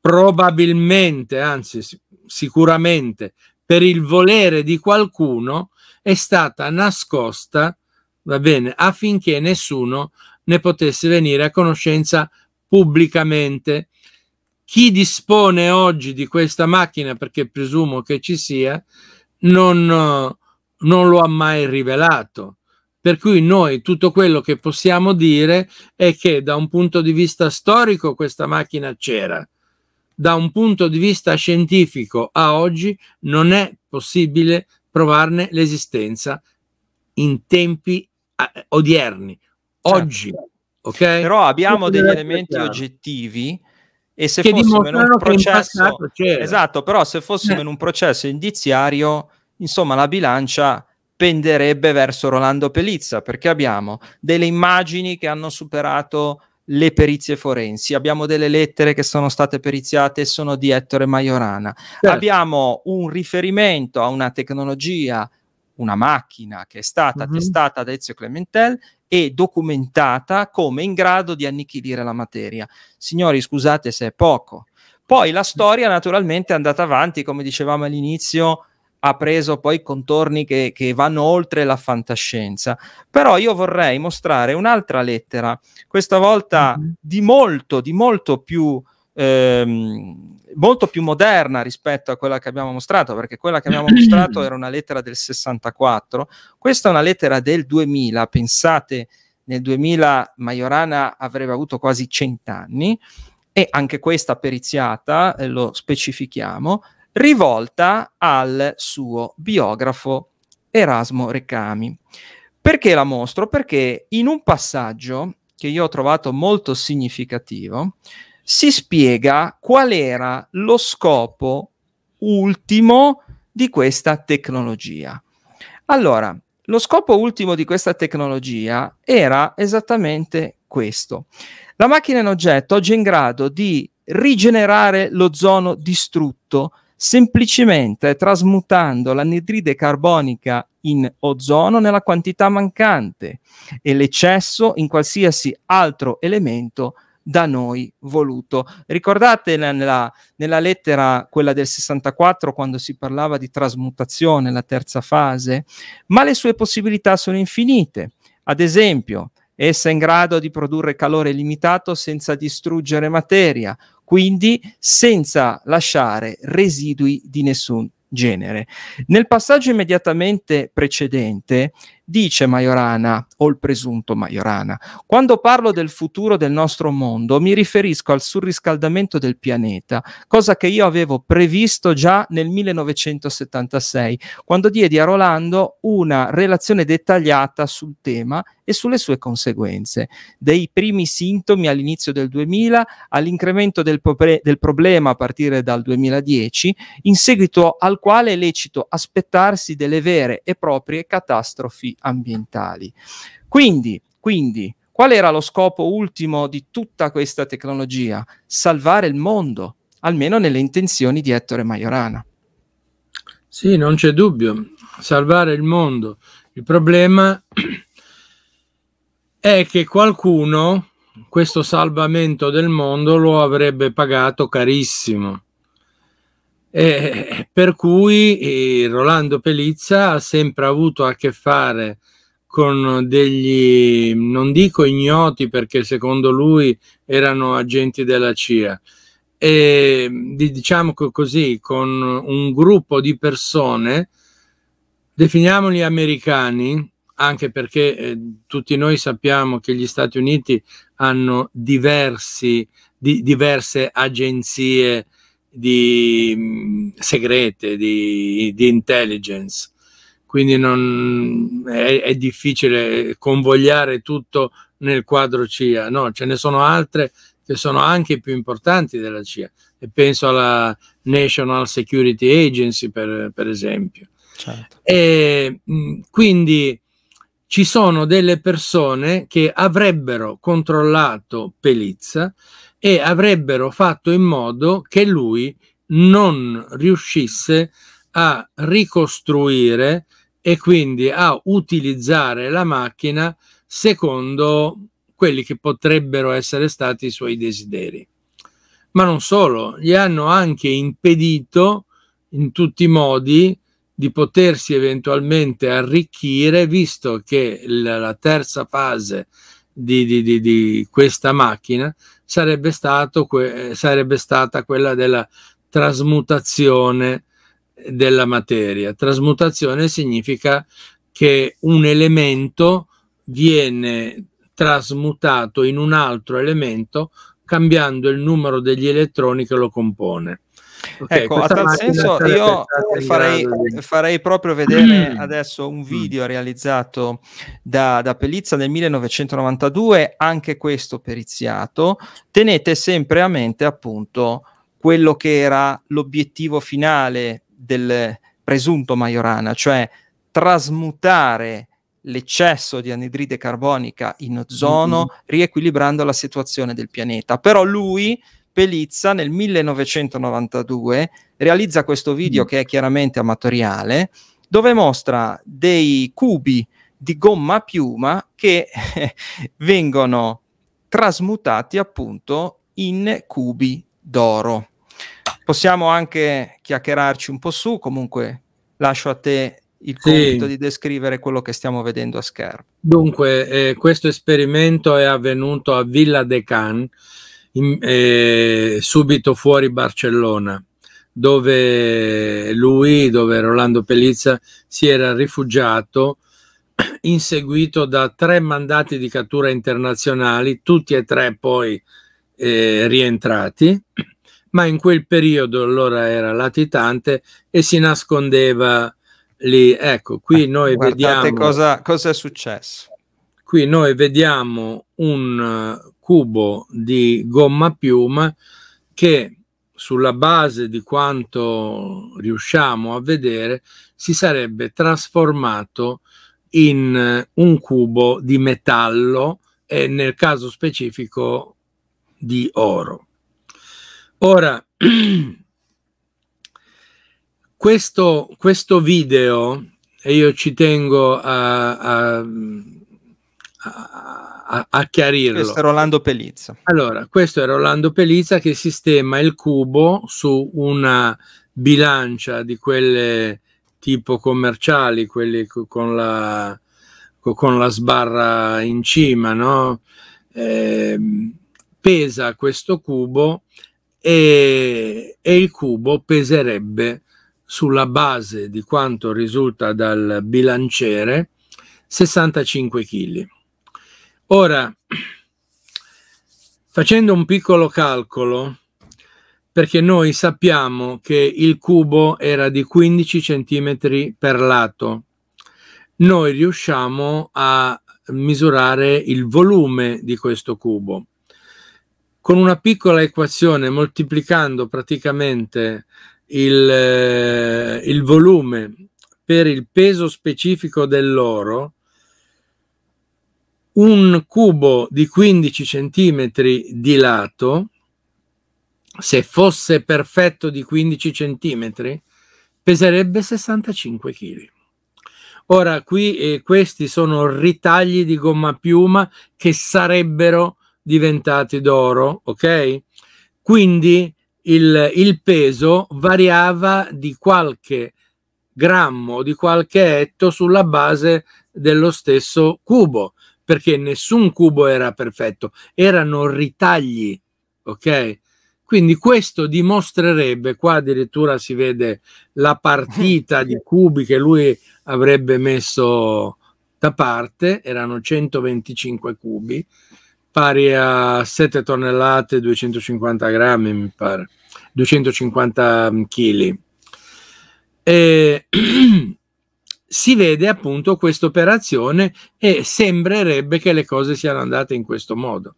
probabilmente, anzi sicuramente, per il volere di qualcuno, è stata nascosta, va bene, affinché nessuno ne potesse venire a conoscenza pubblicamente. Chi dispone oggi di questa macchina, perché presumo che ci sia, non, non lo ha mai rivelato per cui noi tutto quello che possiamo dire è che da un punto di vista storico questa macchina c'era, da un punto di vista scientifico a oggi non è possibile provarne l'esistenza in tempi odierni, certo. oggi. Certo. Okay? Però abbiamo degli elementi chiaro. oggettivi e se che fossimo in un processo in esatto, però se fossimo eh. in un processo indiziario, insomma, la bilancia penderebbe verso Rolando Pelizza, perché abbiamo delle immagini che hanno superato le perizie forensi, abbiamo delle lettere che sono state periziate e sono di Ettore Majorana, certo. abbiamo un riferimento a una tecnologia, una macchina che è stata mm-hmm. testata da Ezio Clementel e documentata come in grado di annichilire la materia. Signori, scusate se è poco. Poi la storia naturalmente è andata avanti, come dicevamo all'inizio, ha preso poi contorni che, che, vanno oltre la fantascienza. Però io vorrei mostrare un'altra lettera, questa volta mm-hmm. di molto, di molto più, ehm, molto più moderna rispetto a quella che abbiamo mostrato, perché quella che abbiamo mostrato era una lettera del 64, questa è una lettera del 2000, pensate, nel 2000 Majorana avrebbe avuto quasi 100 anni, e anche questa periziata, eh, lo specifichiamo, rivolta al suo biografo Erasmo Recami. Perché la mostro? Perché in un passaggio che io ho trovato molto significativo, si spiega qual era lo scopo ultimo di questa tecnologia. Allora, lo scopo ultimo di questa tecnologia era esattamente questo. La macchina in oggetto oggi è in grado di rigenerare l'ozono distrutto semplicemente trasmutando l'anidride carbonica in ozono nella quantità mancante e l'eccesso in qualsiasi altro elemento da noi voluto. Ricordate nella, nella, lettera, quella del 64, quando si parlava di trasmutazione, la terza fase, ma le sue possibilità sono infinite. Ad esempio, essa è in grado di produrre calore limitato senza distruggere materia, quindi senza lasciare residui di nessun genere. Nel passaggio immediatamente precedente Dice Majorana, o il presunto Majorana, quando parlo del futuro del nostro mondo mi riferisco al surriscaldamento del pianeta, cosa che io avevo previsto già nel 1976, quando diedi a Rolando una relazione dettagliata sul tema e sulle sue conseguenze, dei primi sintomi all'inizio del 2000 all'incremento del, popre- del problema a partire dal 2010, in seguito al quale è lecito aspettarsi delle vere e proprie catastrofi ambientali. Quindi, quindi, qual era lo scopo ultimo di tutta questa tecnologia? Salvare il mondo, almeno nelle intenzioni di Ettore Majorana. Sì, non c'è dubbio, salvare il mondo. Il problema è che qualcuno questo salvamento del mondo lo avrebbe pagato carissimo. Eh, per cui eh, Rolando Pelizza ha sempre avuto a che fare con degli, non dico ignoti perché secondo lui erano agenti della CIA, e, diciamo così, con un gruppo di persone, definiamoli americani, anche perché eh, tutti noi sappiamo che gli Stati Uniti hanno diversi, di, diverse agenzie di, mh, segrete, di, di, intelligence. Quindi non, è, è, difficile convogliare tutto nel quadro CIA. No, ce ne sono altre che sono anche più importanti della CIA. E penso alla National Security Agency, per, per esempio. Certo. E, mh, quindi ci sono delle persone che avrebbero controllato Pelizza e avrebbero fatto in modo che lui non riuscisse a ricostruire e quindi a utilizzare la macchina secondo quelli che potrebbero essere stati i suoi desideri. Ma non solo, gli hanno anche impedito in tutti i modi di potersi eventualmente arricchire, visto che la terza fase di, di, di, di questa macchina sarebbe, que sarebbe, stata quella della trasmutazione della materia. Trasmutazione significa che un elemento viene trasmutato in un altro elemento cambiando il numero degli elettroni che lo compone. Okay, ecco, a tal senso io farei, farei, proprio vedere mm. adesso un mm. video mm. realizzato da, da Pelizza nel 1992, anche questo periziato. Tenete sempre a mente appunto quello che era l'obiettivo finale del presunto Majorana, cioè trasmutare l'eccesso di anidride carbonica in mm, mm. ozono, mm riequilibrando la situazione del pianeta. Però lui Pelizza nel 1992 realizza questo video mm. che è chiaramente amatoriale, dove mostra dei cubi di gomma a piuma che vengono trasmutati appunto in cubi d'oro. Possiamo anche chiacchierarci un po' su, comunque lascio a te il sì. di descrivere quello che stiamo vedendo a schermo. Dunque, eh, questo esperimento è avvenuto a Villa de Cannes in, eh, subito fuori Barcellona, dove lui, dove Rolando Pelizza, si era rifugiato, inseguito da tre mandati di cattura internazionali, tutti e tre poi eh, rientrati, ma in quel periodo allora era latitante e si nascondeva lì. Ecco, qui eh, noi vediamo... Cosa, cosa è successo? Qui noi vediamo un cubo di gomma piuma che sulla base di quanto riusciamo a vedere si sarebbe trasformato in eh, un cubo di metallo e nel caso specifico di oro. Ora, questo, questo video, e io ci tengo a, a, a a, a, chiarirlo. Questo è Rolando Pelizza. Allora, questo è Rolando Pelizza che sistema il cubo su una bilancia di quelle tipo commerciali, quelle con la, con la sbarra in cima, no? Eh, pesa questo cubo e, e il cubo peserebbe sulla base di quanto risulta dal bilanciere 65 kg. Ora, facendo un piccolo calcolo, perché noi sappiamo che il cubo era di 15 cm per lato, noi riusciamo a misurare il volume di questo cubo. Con una piccola equazione, moltiplicando praticamente il, eh, il volume per il peso specifico dell'oro, un cubo di 15 centimetri di lato, se fosse perfetto di 15 centimetri, peserebbe 65 kg. Ora qui eh, questi sono ritagli di gomma piuma che sarebbero diventati d'oro, ok? Quindi il, il peso variava di qualche grammo, di qualche etto sulla base dello stesso cubo perché nessun cubo era perfetto, erano ritagli, ok? Quindi questo dimostrerebbe, qua addirittura si vede la partita di cubi che lui avrebbe messo da parte, erano 125 cubi, pari a 7 tonnellate, 250 grammi mi pare, 250 kg. E si vede appunto questa operazione e sembrerebbe che le cose siano andate in questo modo.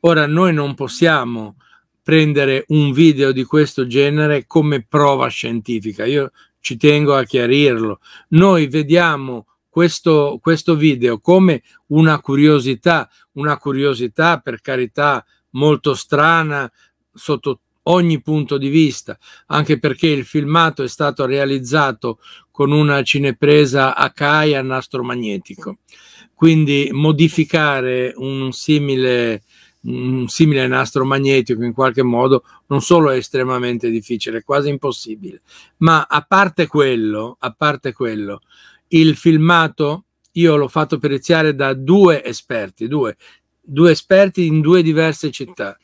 Ora noi non possiamo prendere un video di questo genere come prova scientifica, io ci tengo a chiarirlo. Noi vediamo questo, questo video come una curiosità, una curiosità per carità molto strana sotto ogni punto di vista, anche perché il filmato è stato realizzato con una cinepresa Akai a nastro magnetico. Quindi modificare un simile, un simile nastro magnetico in qualche modo non solo è estremamente difficile, è quasi impossibile, ma a parte quello, a parte quello il filmato io l'ho fatto periziare da due esperti, due, due esperti in due diverse città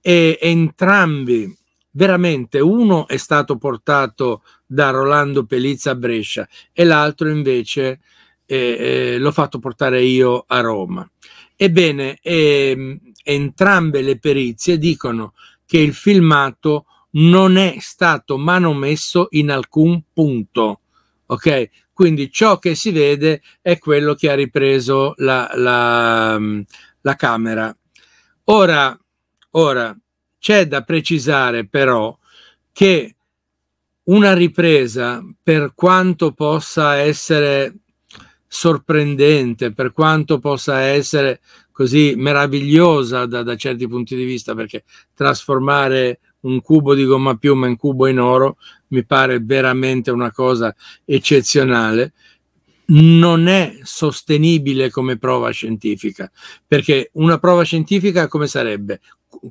e entrambi veramente uno è stato portato da Rolando Pelizza a Brescia e l'altro invece eh, eh, l'ho fatto portare io a Roma. Ebbene, eh, entrambe le perizie dicono che il filmato non è stato manomesso in alcun punto. Ok? Quindi ciò che si vede è quello che ha ripreso la, la, mm, la camera. Ora, Ora, c'è da precisare però che una ripresa, per quanto possa essere sorprendente, per quanto possa essere così meravigliosa da, da, certi punti di vista, perché trasformare un cubo di gomma piuma in cubo in oro mi pare veramente una cosa eccezionale, non è sostenibile come prova scientifica, perché una prova scientifica come sarebbe?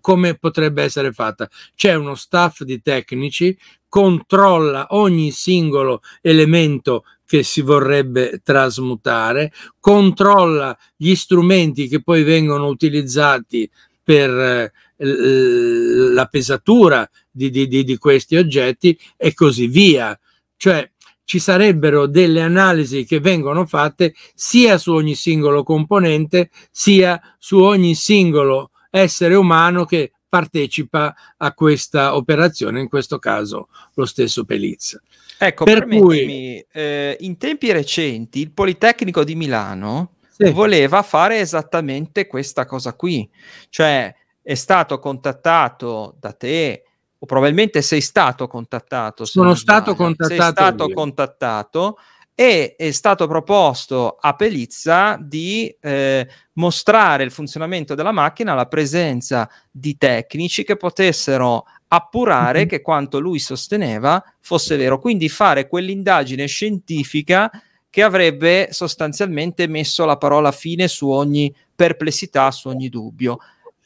come potrebbe essere fatta. C'è uno staff di tecnici, controlla ogni singolo elemento che si vorrebbe trasmutare, controlla gli strumenti che poi vengono utilizzati per eh, la pesatura di, di, di questi oggetti e così via. Cioè, ci sarebbero delle analisi che vengono fatte sia su ogni singolo componente sia su ogni singolo essere umano che partecipa a questa operazione, in questo caso lo stesso Pelizza. Ecco, per cui... Eh, in tempi recenti il Politecnico di Milano sì. voleva fare esattamente questa cosa qui, cioè è stato contattato da te, o probabilmente sei stato contattato. Sono stato contattato. Sei stato io. contattato e è stato proposto a Pelizza di eh, mostrare il funzionamento della macchina alla presenza di tecnici che potessero appurare mm-hmm. che quanto lui sosteneva fosse vero, quindi fare quell'indagine scientifica che avrebbe sostanzialmente messo la parola fine su ogni perplessità, su ogni dubbio.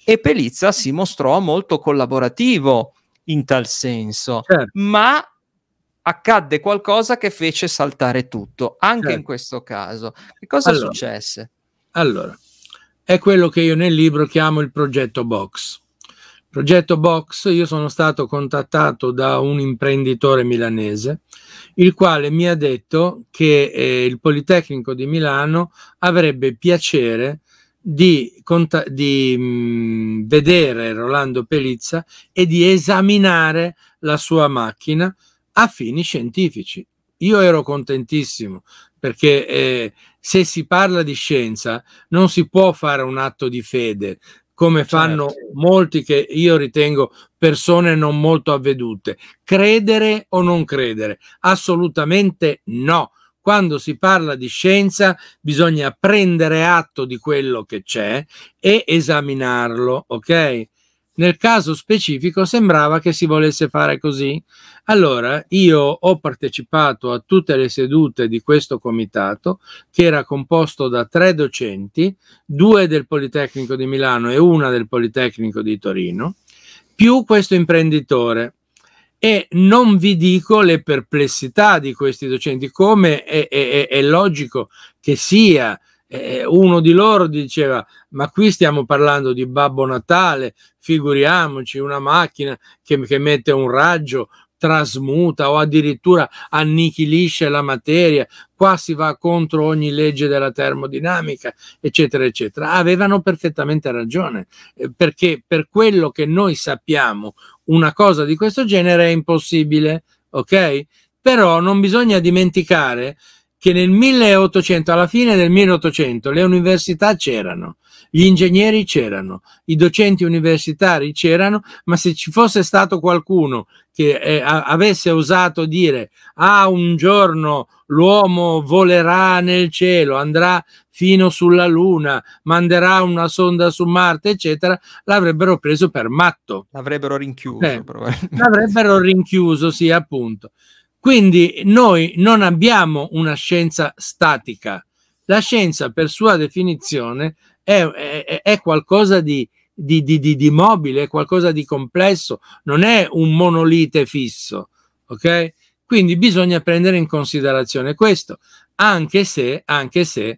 E Pelizza si mostrò molto collaborativo in tal senso, certo. ma accadde qualcosa che fece saltare tutto, anche certo. in questo caso. Che cosa allora, successe? Allora, è quello che io nel libro chiamo il progetto Box. Progetto Box, io sono stato contattato da un imprenditore milanese, il quale mi ha detto che eh, il Politecnico di Milano avrebbe piacere di, cont- di mh, vedere Rolando Pelizza e di esaminare la sua macchina a fini scientifici. Io ero contentissimo perché eh, se si parla di scienza non si può fare un atto di fede come certo. fanno certo. molti che io ritengo persone non molto avvedute. Credere o non credere? Assolutamente no. Quando si parla di scienza bisogna prendere atto di quello che c'è e esaminarlo, ok? Nel caso specifico sembrava che si volesse fare così. Allora io ho partecipato a tutte le sedute di questo comitato, che era composto da tre docenti, due del Politecnico di Milano e una del Politecnico di Torino, più questo imprenditore. E non vi dico le perplessità di questi docenti, come è, è, è logico che sia uno di loro diceva, ma qui stiamo parlando di Babbo Natale, figuriamoci una macchina che, che mette un raggio, trasmuta o addirittura annichilisce la materia, qua si va contro ogni legge della termodinamica, eccetera, eccetera. Avevano perfettamente ragione, eh, perché per quello che noi sappiamo una cosa di questo genere è impossibile, ok? Però non bisogna dimenticare che nel 1800, alla fine del 1800, le università c'erano, gli ingegneri c'erano, i docenti universitari c'erano, ma se ci fosse stato qualcuno che eh, avesse osato dire ah un giorno l'uomo volerà nel cielo, andrà fino sulla luna, manderà una sonda su Marte, eccetera, l'avrebbero preso per matto. L'avrebbero rinchiuso, eh, L'avrebbero rinchiuso, sì, appunto. Quindi noi non abbiamo una scienza statica. La scienza, per sua definizione, è, è, è qualcosa di, di, di, di, mobile, è qualcosa di complesso, non è un monolite fisso. Ok? Quindi bisogna prendere in considerazione questo, anche se, anche se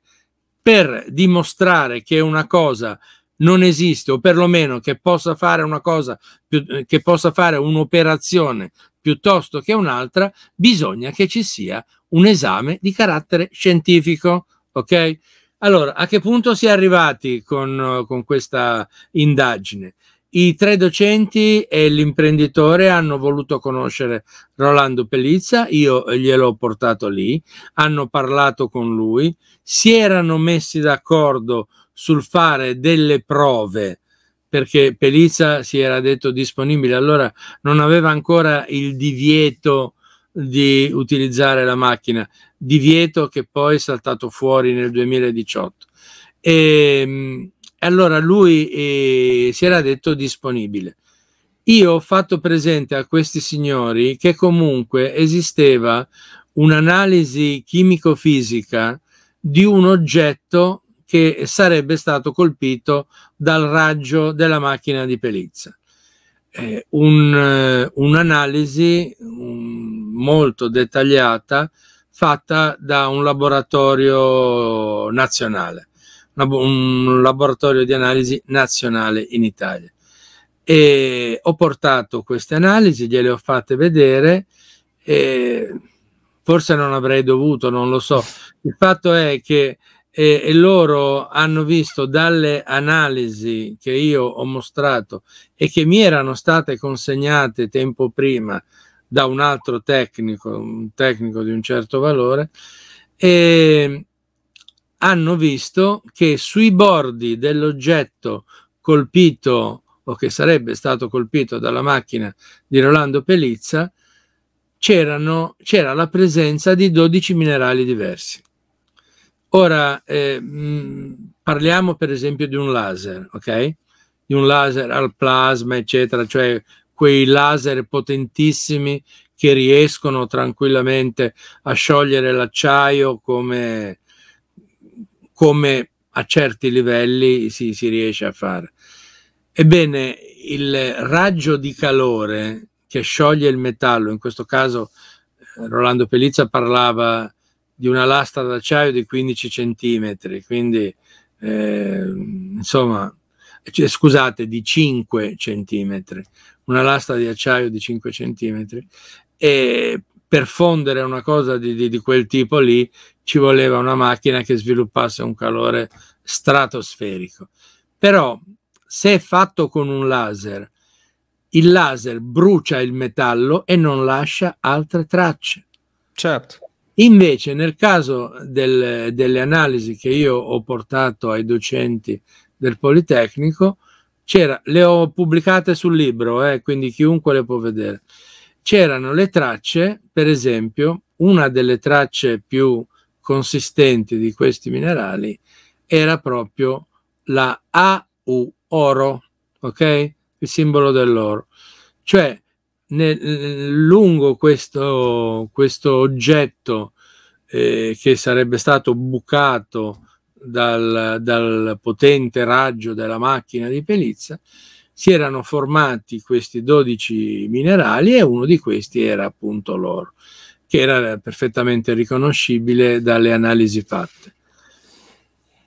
per dimostrare che una cosa non esiste, o perlomeno che possa fare una cosa, eh, che possa fare un'operazione piuttosto che un'altra, bisogna che ci sia un esame di carattere scientifico. Ok? Allora, a che punto si è arrivati con, eh, con questa indagine? I tre docenti e l'imprenditore hanno voluto conoscere Rolando Pelizza, io gliel'ho portato lì, hanno parlato con lui, si erano messi d'accordo sul fare delle prove perché Pelizza si era detto disponibile, allora non aveva ancora il divieto di utilizzare la macchina, divieto che poi è saltato fuori nel 2018. E, ehm, allora lui eh, si era detto disponibile. Io ho fatto presente a questi signori che comunque esisteva un'analisi chimico-fisica di un oggetto che sarebbe stato colpito dal raggio della macchina di pelizza. Eh, un, un'analisi un, mm, molto dettagliata fatta da un laboratorio nazionale, un laboratorio di analisi nazionale in Italia. E ho portato queste analisi, gliele ho fatte vedere e forse non avrei dovuto, non lo so. Il fatto è che e, e loro hanno visto dalle analisi che io ho mostrato e che mi erano state consegnate tempo prima da un altro tecnico, un tecnico di un certo valore, e ehm, hanno visto che sui bordi dell'oggetto colpito o che sarebbe stato colpito dalla macchina di Rolando Pelizza c'era la presenza di 12 minerali diversi. Ora, eh, mh, mm, parliamo per esempio di un laser, ok? Di un laser al plasma, eccetera, cioè quei laser potentissimi che riescono tranquillamente a sciogliere l'acciaio come, come a certi livelli si, si riesce a fare. Ebbene, il raggio di calore che scioglie il metallo, in questo caso eh, Rolando Pelizza parlava di una lastra d'acciaio di 15 centimetri, quindi eh, insomma, cioè, scusate, di 5 centimetri, una lastra di acciaio di 5 centimetri. E per fondere una cosa di, di, di quel tipo lì ci voleva una macchina che sviluppasse un calore stratosferico. Però se è fatto con un laser, il laser brucia il metallo e non lascia altre tracce. Certo. Invece nel caso del, delle analisi che io ho portato ai docenti del Politecnico, le ho pubblicate sul libro, eh, quindi chiunque le può vedere. C'erano le tracce, per esempio, una delle tracce più consistenti di questi minerali era proprio la AU oro, ok? Il simbolo dell'oro. Cioè nel, eh, lungo questo, questo oggetto eh, che sarebbe stato bucato dal, dal, potente raggio della macchina di Pelizza, si erano formati questi 12 minerali e uno di questi era appunto l'oro, che era perfettamente riconoscibile dalle analisi fatte.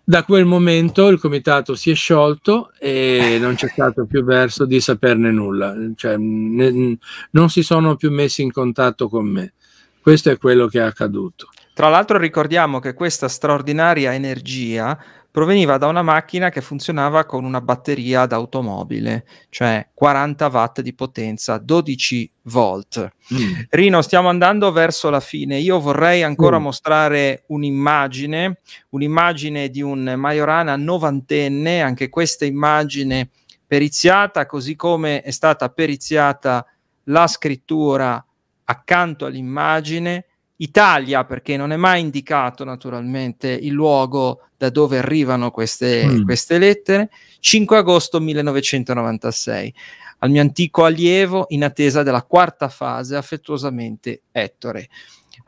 Da quel momento il comitato si è sciolto e non c'è stato più verso di saperne nulla, cioè, ne, non si sono più messi in contatto con me. Questo è quello che è accaduto. Tra l'altro ricordiamo che questa straordinaria energia proveniva da una macchina che funzionava con una batteria d'automobile, cioè 40 watt di potenza, 12 volt. Mm. Rino, stiamo andando verso la fine. Io vorrei ancora mm. mostrare un'immagine, un'immagine di un Majorana novantenne, anche questa immagine periziata, così come è stata periziata la scrittura accanto all'immagine Italia, perché non è mai indicato naturalmente il luogo da dove arrivano queste, mm. queste lettere, 5 agosto 1996 al mio antico allievo in attesa della quarta fase, affettuosamente Ettore.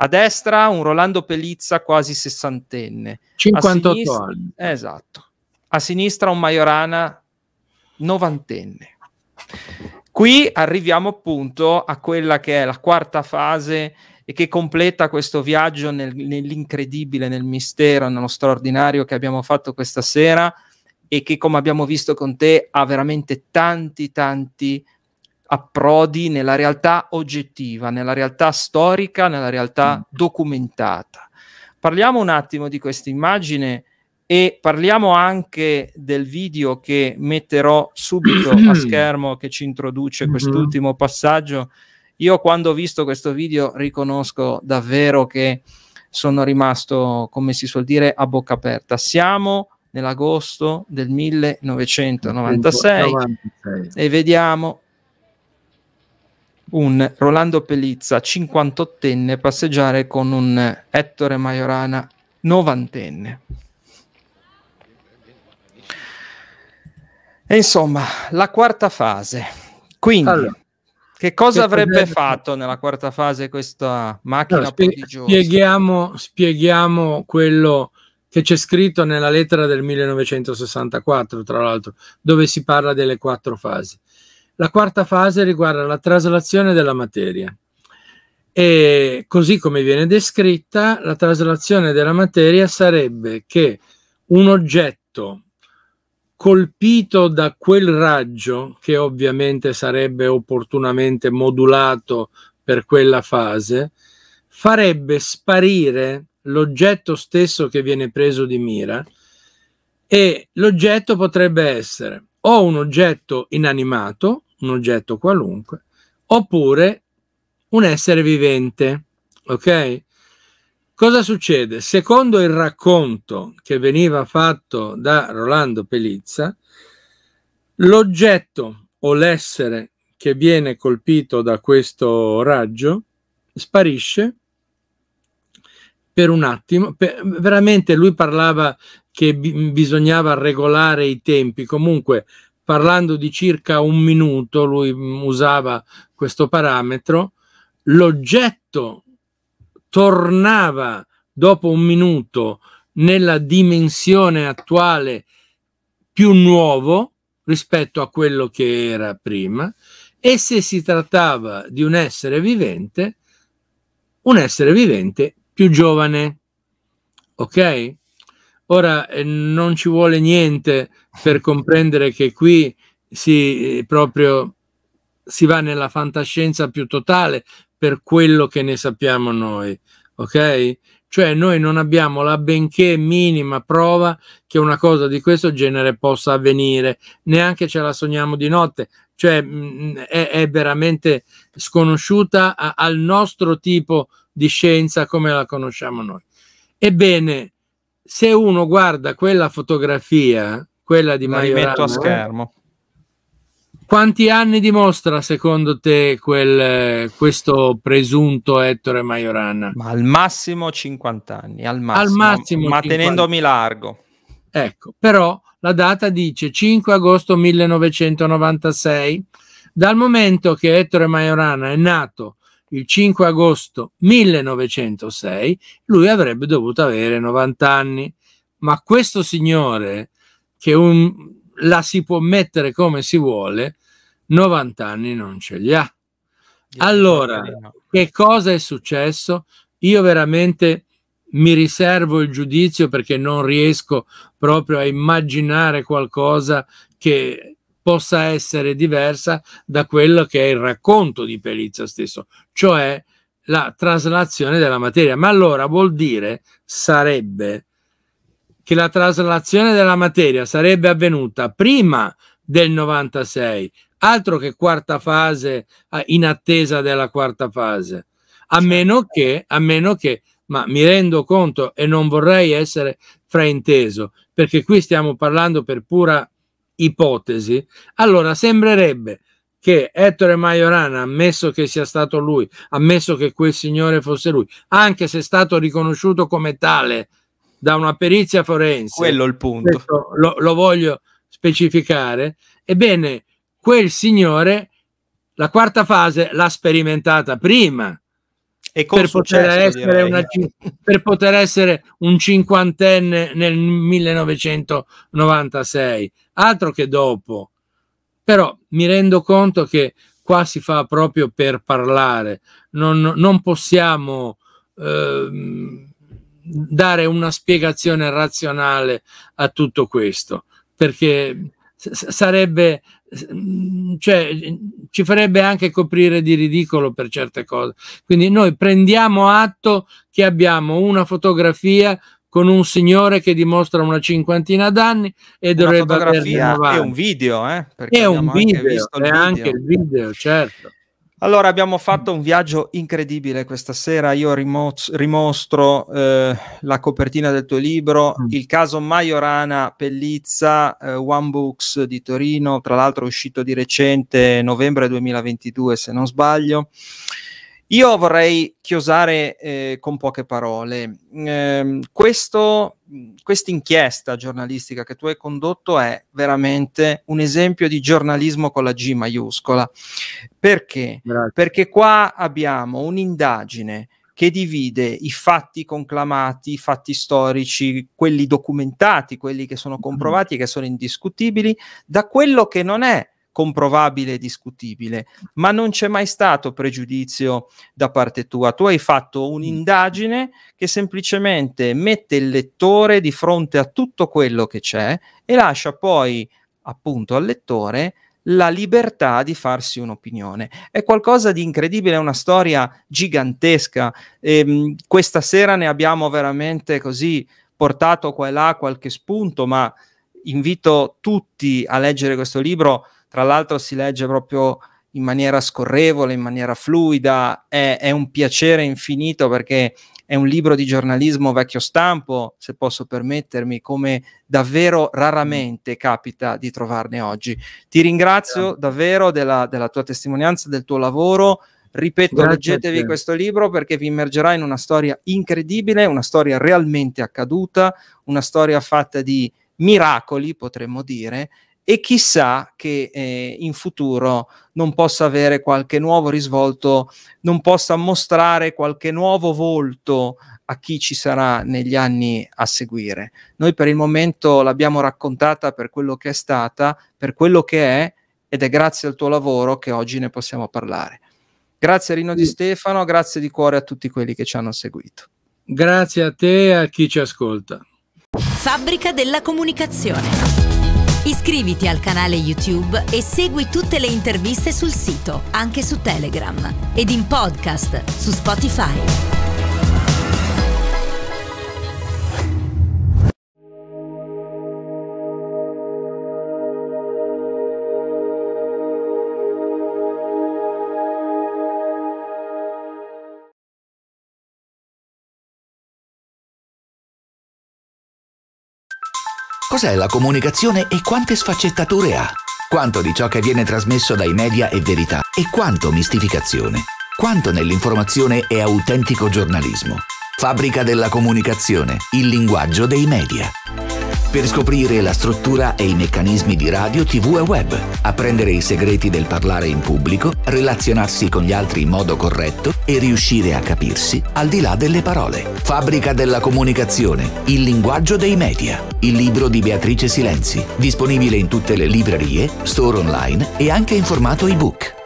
A destra un Rolando Pelizza quasi sessantenne. 58 sinistra, anni. Esatto. A sinistra un Majorana novantenne. Qui arriviamo appunto a quella che è la quarta fase e che completa questo viaggio nel, nell'incredibile, nel mistero, nello straordinario che abbiamo fatto questa sera e che, come abbiamo visto con te, ha veramente tanti, tanti approdi nella realtà oggettiva, nella realtà storica, nella realtà mm. documentata. Parliamo un attimo di questa immagine e parliamo anche del video che metterò subito a schermo che ci introduce quest'ultimo mm-hmm. passaggio io quando ho visto questo video riconosco davvero che sono rimasto, come si suol dire, a bocca aperta. Siamo nell'agosto del 1996 96. e vediamo un Rolando Pelizza, 58enne, passeggiare con un Ettore Majorana, novantenne. E insomma, la quarta fase. Quindi, allora. Che cosa avrebbe fatto nella quarta fase questa macchina no, spie spieghiamo, spieghiamo, quello che c'è scritto nella lettera del 1964, tra l'altro, dove si parla delle quattro fasi. La quarta fase riguarda la traslazione della materia. E così come viene descritta, la traslazione della materia sarebbe che un oggetto colpito da quel raggio, che ovviamente sarebbe opportunamente modulato per quella fase, farebbe sparire l'oggetto stesso che viene preso di mira e l'oggetto potrebbe essere o un oggetto inanimato, un oggetto qualunque, oppure un essere vivente, ok? Cosa succede? Secondo il racconto che veniva fatto da Rolando Pelizza, l'oggetto o l'essere che viene colpito da questo raggio sparisce per un attimo, per, veramente lui parlava che bisognava regolare i tempi, comunque parlando di circa un minuto, lui usava questo parametro, l'oggetto tornava dopo un minuto nella dimensione attuale più nuovo rispetto a quello che era prima e se si trattava di un essere vivente, un essere vivente più giovane. Ok? Ora eh, non ci vuole niente per comprendere che qui si eh, proprio si va nella fantascienza più totale per quello che ne sappiamo noi, ok? Cioè noi non abbiamo la benché minima prova che una cosa di questo genere possa avvenire, neanche ce la sogniamo di notte, cioè mh, mm, mm, è, è, veramente sconosciuta a, al nostro tipo di scienza come la conosciamo noi. Ebbene, se uno guarda quella fotografia, quella di Mario Ramo, a eh, schermo quanti anni dimostra secondo te quel, questo presunto Ettore Majorana? Ma al massimo 50 anni, al massimo, al massimo ma 50. tenendomi largo. Ecco, però la data dice 5 agosto 1996. Dal momento che Ettore Majorana è nato il 5 agosto 1906, lui avrebbe dovuto avere 90 anni. Ma questo signore, che un, la si può mettere come si vuole, 90 anni non ce li ha. Allora, che cosa è successo? Io veramente mi riservo il giudizio perché non riesco proprio a immaginare qualcosa che possa essere diversa da quello che è il racconto di Pelizza stesso, cioè la traslazione della materia. Ma allora vuol dire, sarebbe, che la traslazione della materia sarebbe avvenuta prima del 96, altro che quarta fase eh, in attesa della quarta fase, a certo. meno che, a meno che ma mi rendo conto e non vorrei essere frainteso, perché qui stiamo parlando per pura ipotesi, allora sembrerebbe che Ettore Majorana, ammesso che sia stato lui, ammesso che quel signore fosse lui, anche se è stato riconosciuto come tale da una perizia forense. Quello il punto. Lo, lo voglio specificare. Ebbene, quel signore la quarta fase l'ha sperimentata prima. E Per poter, una, per, poter essere un cinquantenne nel 1996, altro che dopo. Però mi rendo conto che qua si fa proprio per parlare, non, non possiamo eh, dare una spiegazione razionale a tutto questo, perché sarebbe mm, cioè, ci farebbe anche coprire di ridicolo per certe cose. Quindi noi prendiamo atto che abbiamo una fotografia con un signore che dimostra una cinquantina d'anni e dovrebbe averne 90. È un video, eh? è un video, video, è anche il video, certo. Allora, abbiamo fatto un viaggio incredibile questa sera. Io rimo- rimostro eh, la copertina del tuo libro, mm. il caso Majorana Pellizza, eh, One Books di Torino, tra l'altro è uscito di recente, novembre 2022, se non sbaglio. Io vorrei chiosare eh, con poche parole. Eh, Questa inchiesta giornalistica che tu hai condotto è veramente un esempio di giornalismo con la G maiuscola. Perché? Grazie. Perché qua abbiamo un'indagine che divide i fatti conclamati, i fatti storici, quelli documentati, quelli che sono mm. comprovati e che sono indiscutibili, da quello che non è comprovabile e discutibile, ma non c'è mai stato pregiudizio da parte tua. Tu hai fatto mm. un'indagine che semplicemente mette il lettore di fronte a tutto quello che c'è e lascia poi appunto al lettore la libertà di farsi un'opinione. È qualcosa di incredibile, è una storia gigantesca. Ehm, questa sera ne abbiamo veramente così portato qua e là qualche spunto, ma invito tutti a leggere questo libro tra l'altro si legge proprio in maniera scorrevole, in maniera fluida, è, è un piacere infinito perché è un libro di giornalismo vecchio stampo, se posso permettermi, come davvero raramente capita di trovarne oggi. Ti ringrazio davvero della, della tua testimonianza, del tuo lavoro. Ripeto, Grazie leggetevi questo libro perché vi immergerà in una storia incredibile, una storia realmente accaduta, una storia fatta di miracoli, potremmo dire, e chissà che eh, in futuro non possa avere qualche nuovo risvolto, non possa mostrare qualche nuovo volto a chi ci sarà negli anni a seguire. Noi per il momento l'abbiamo raccontata per quello che è stata, per quello che è ed è grazie al tuo lavoro che oggi ne possiamo parlare. Grazie Rino Di Stefano, grazie di cuore a tutti quelli che ci hanno seguito. Grazie a te e a chi ci ascolta. Fabbrica della comunicazione Iscriviti al canale YouTube e segui tutte le interviste sul sito, anche su Telegram ed in podcast su Spotify. Cos'è la comunicazione e quante sfaccettature ha? Quanto di ciò che viene trasmesso dai media è verità e quanto mistificazione? Quanto nell'informazione è autentico giornalismo? Fabbrica della comunicazione, il linguaggio dei media per scoprire la struttura e i meccanismi di radio, tv e web, apprendere i segreti del parlare in pubblico, relazionarsi con gli altri in modo corretto e riuscire a capirsi al di là delle parole. Fabbrica della comunicazione, il linguaggio dei media, il libro di Beatrice Silenzi, disponibile in tutte le librerie, store online e anche in formato ebook.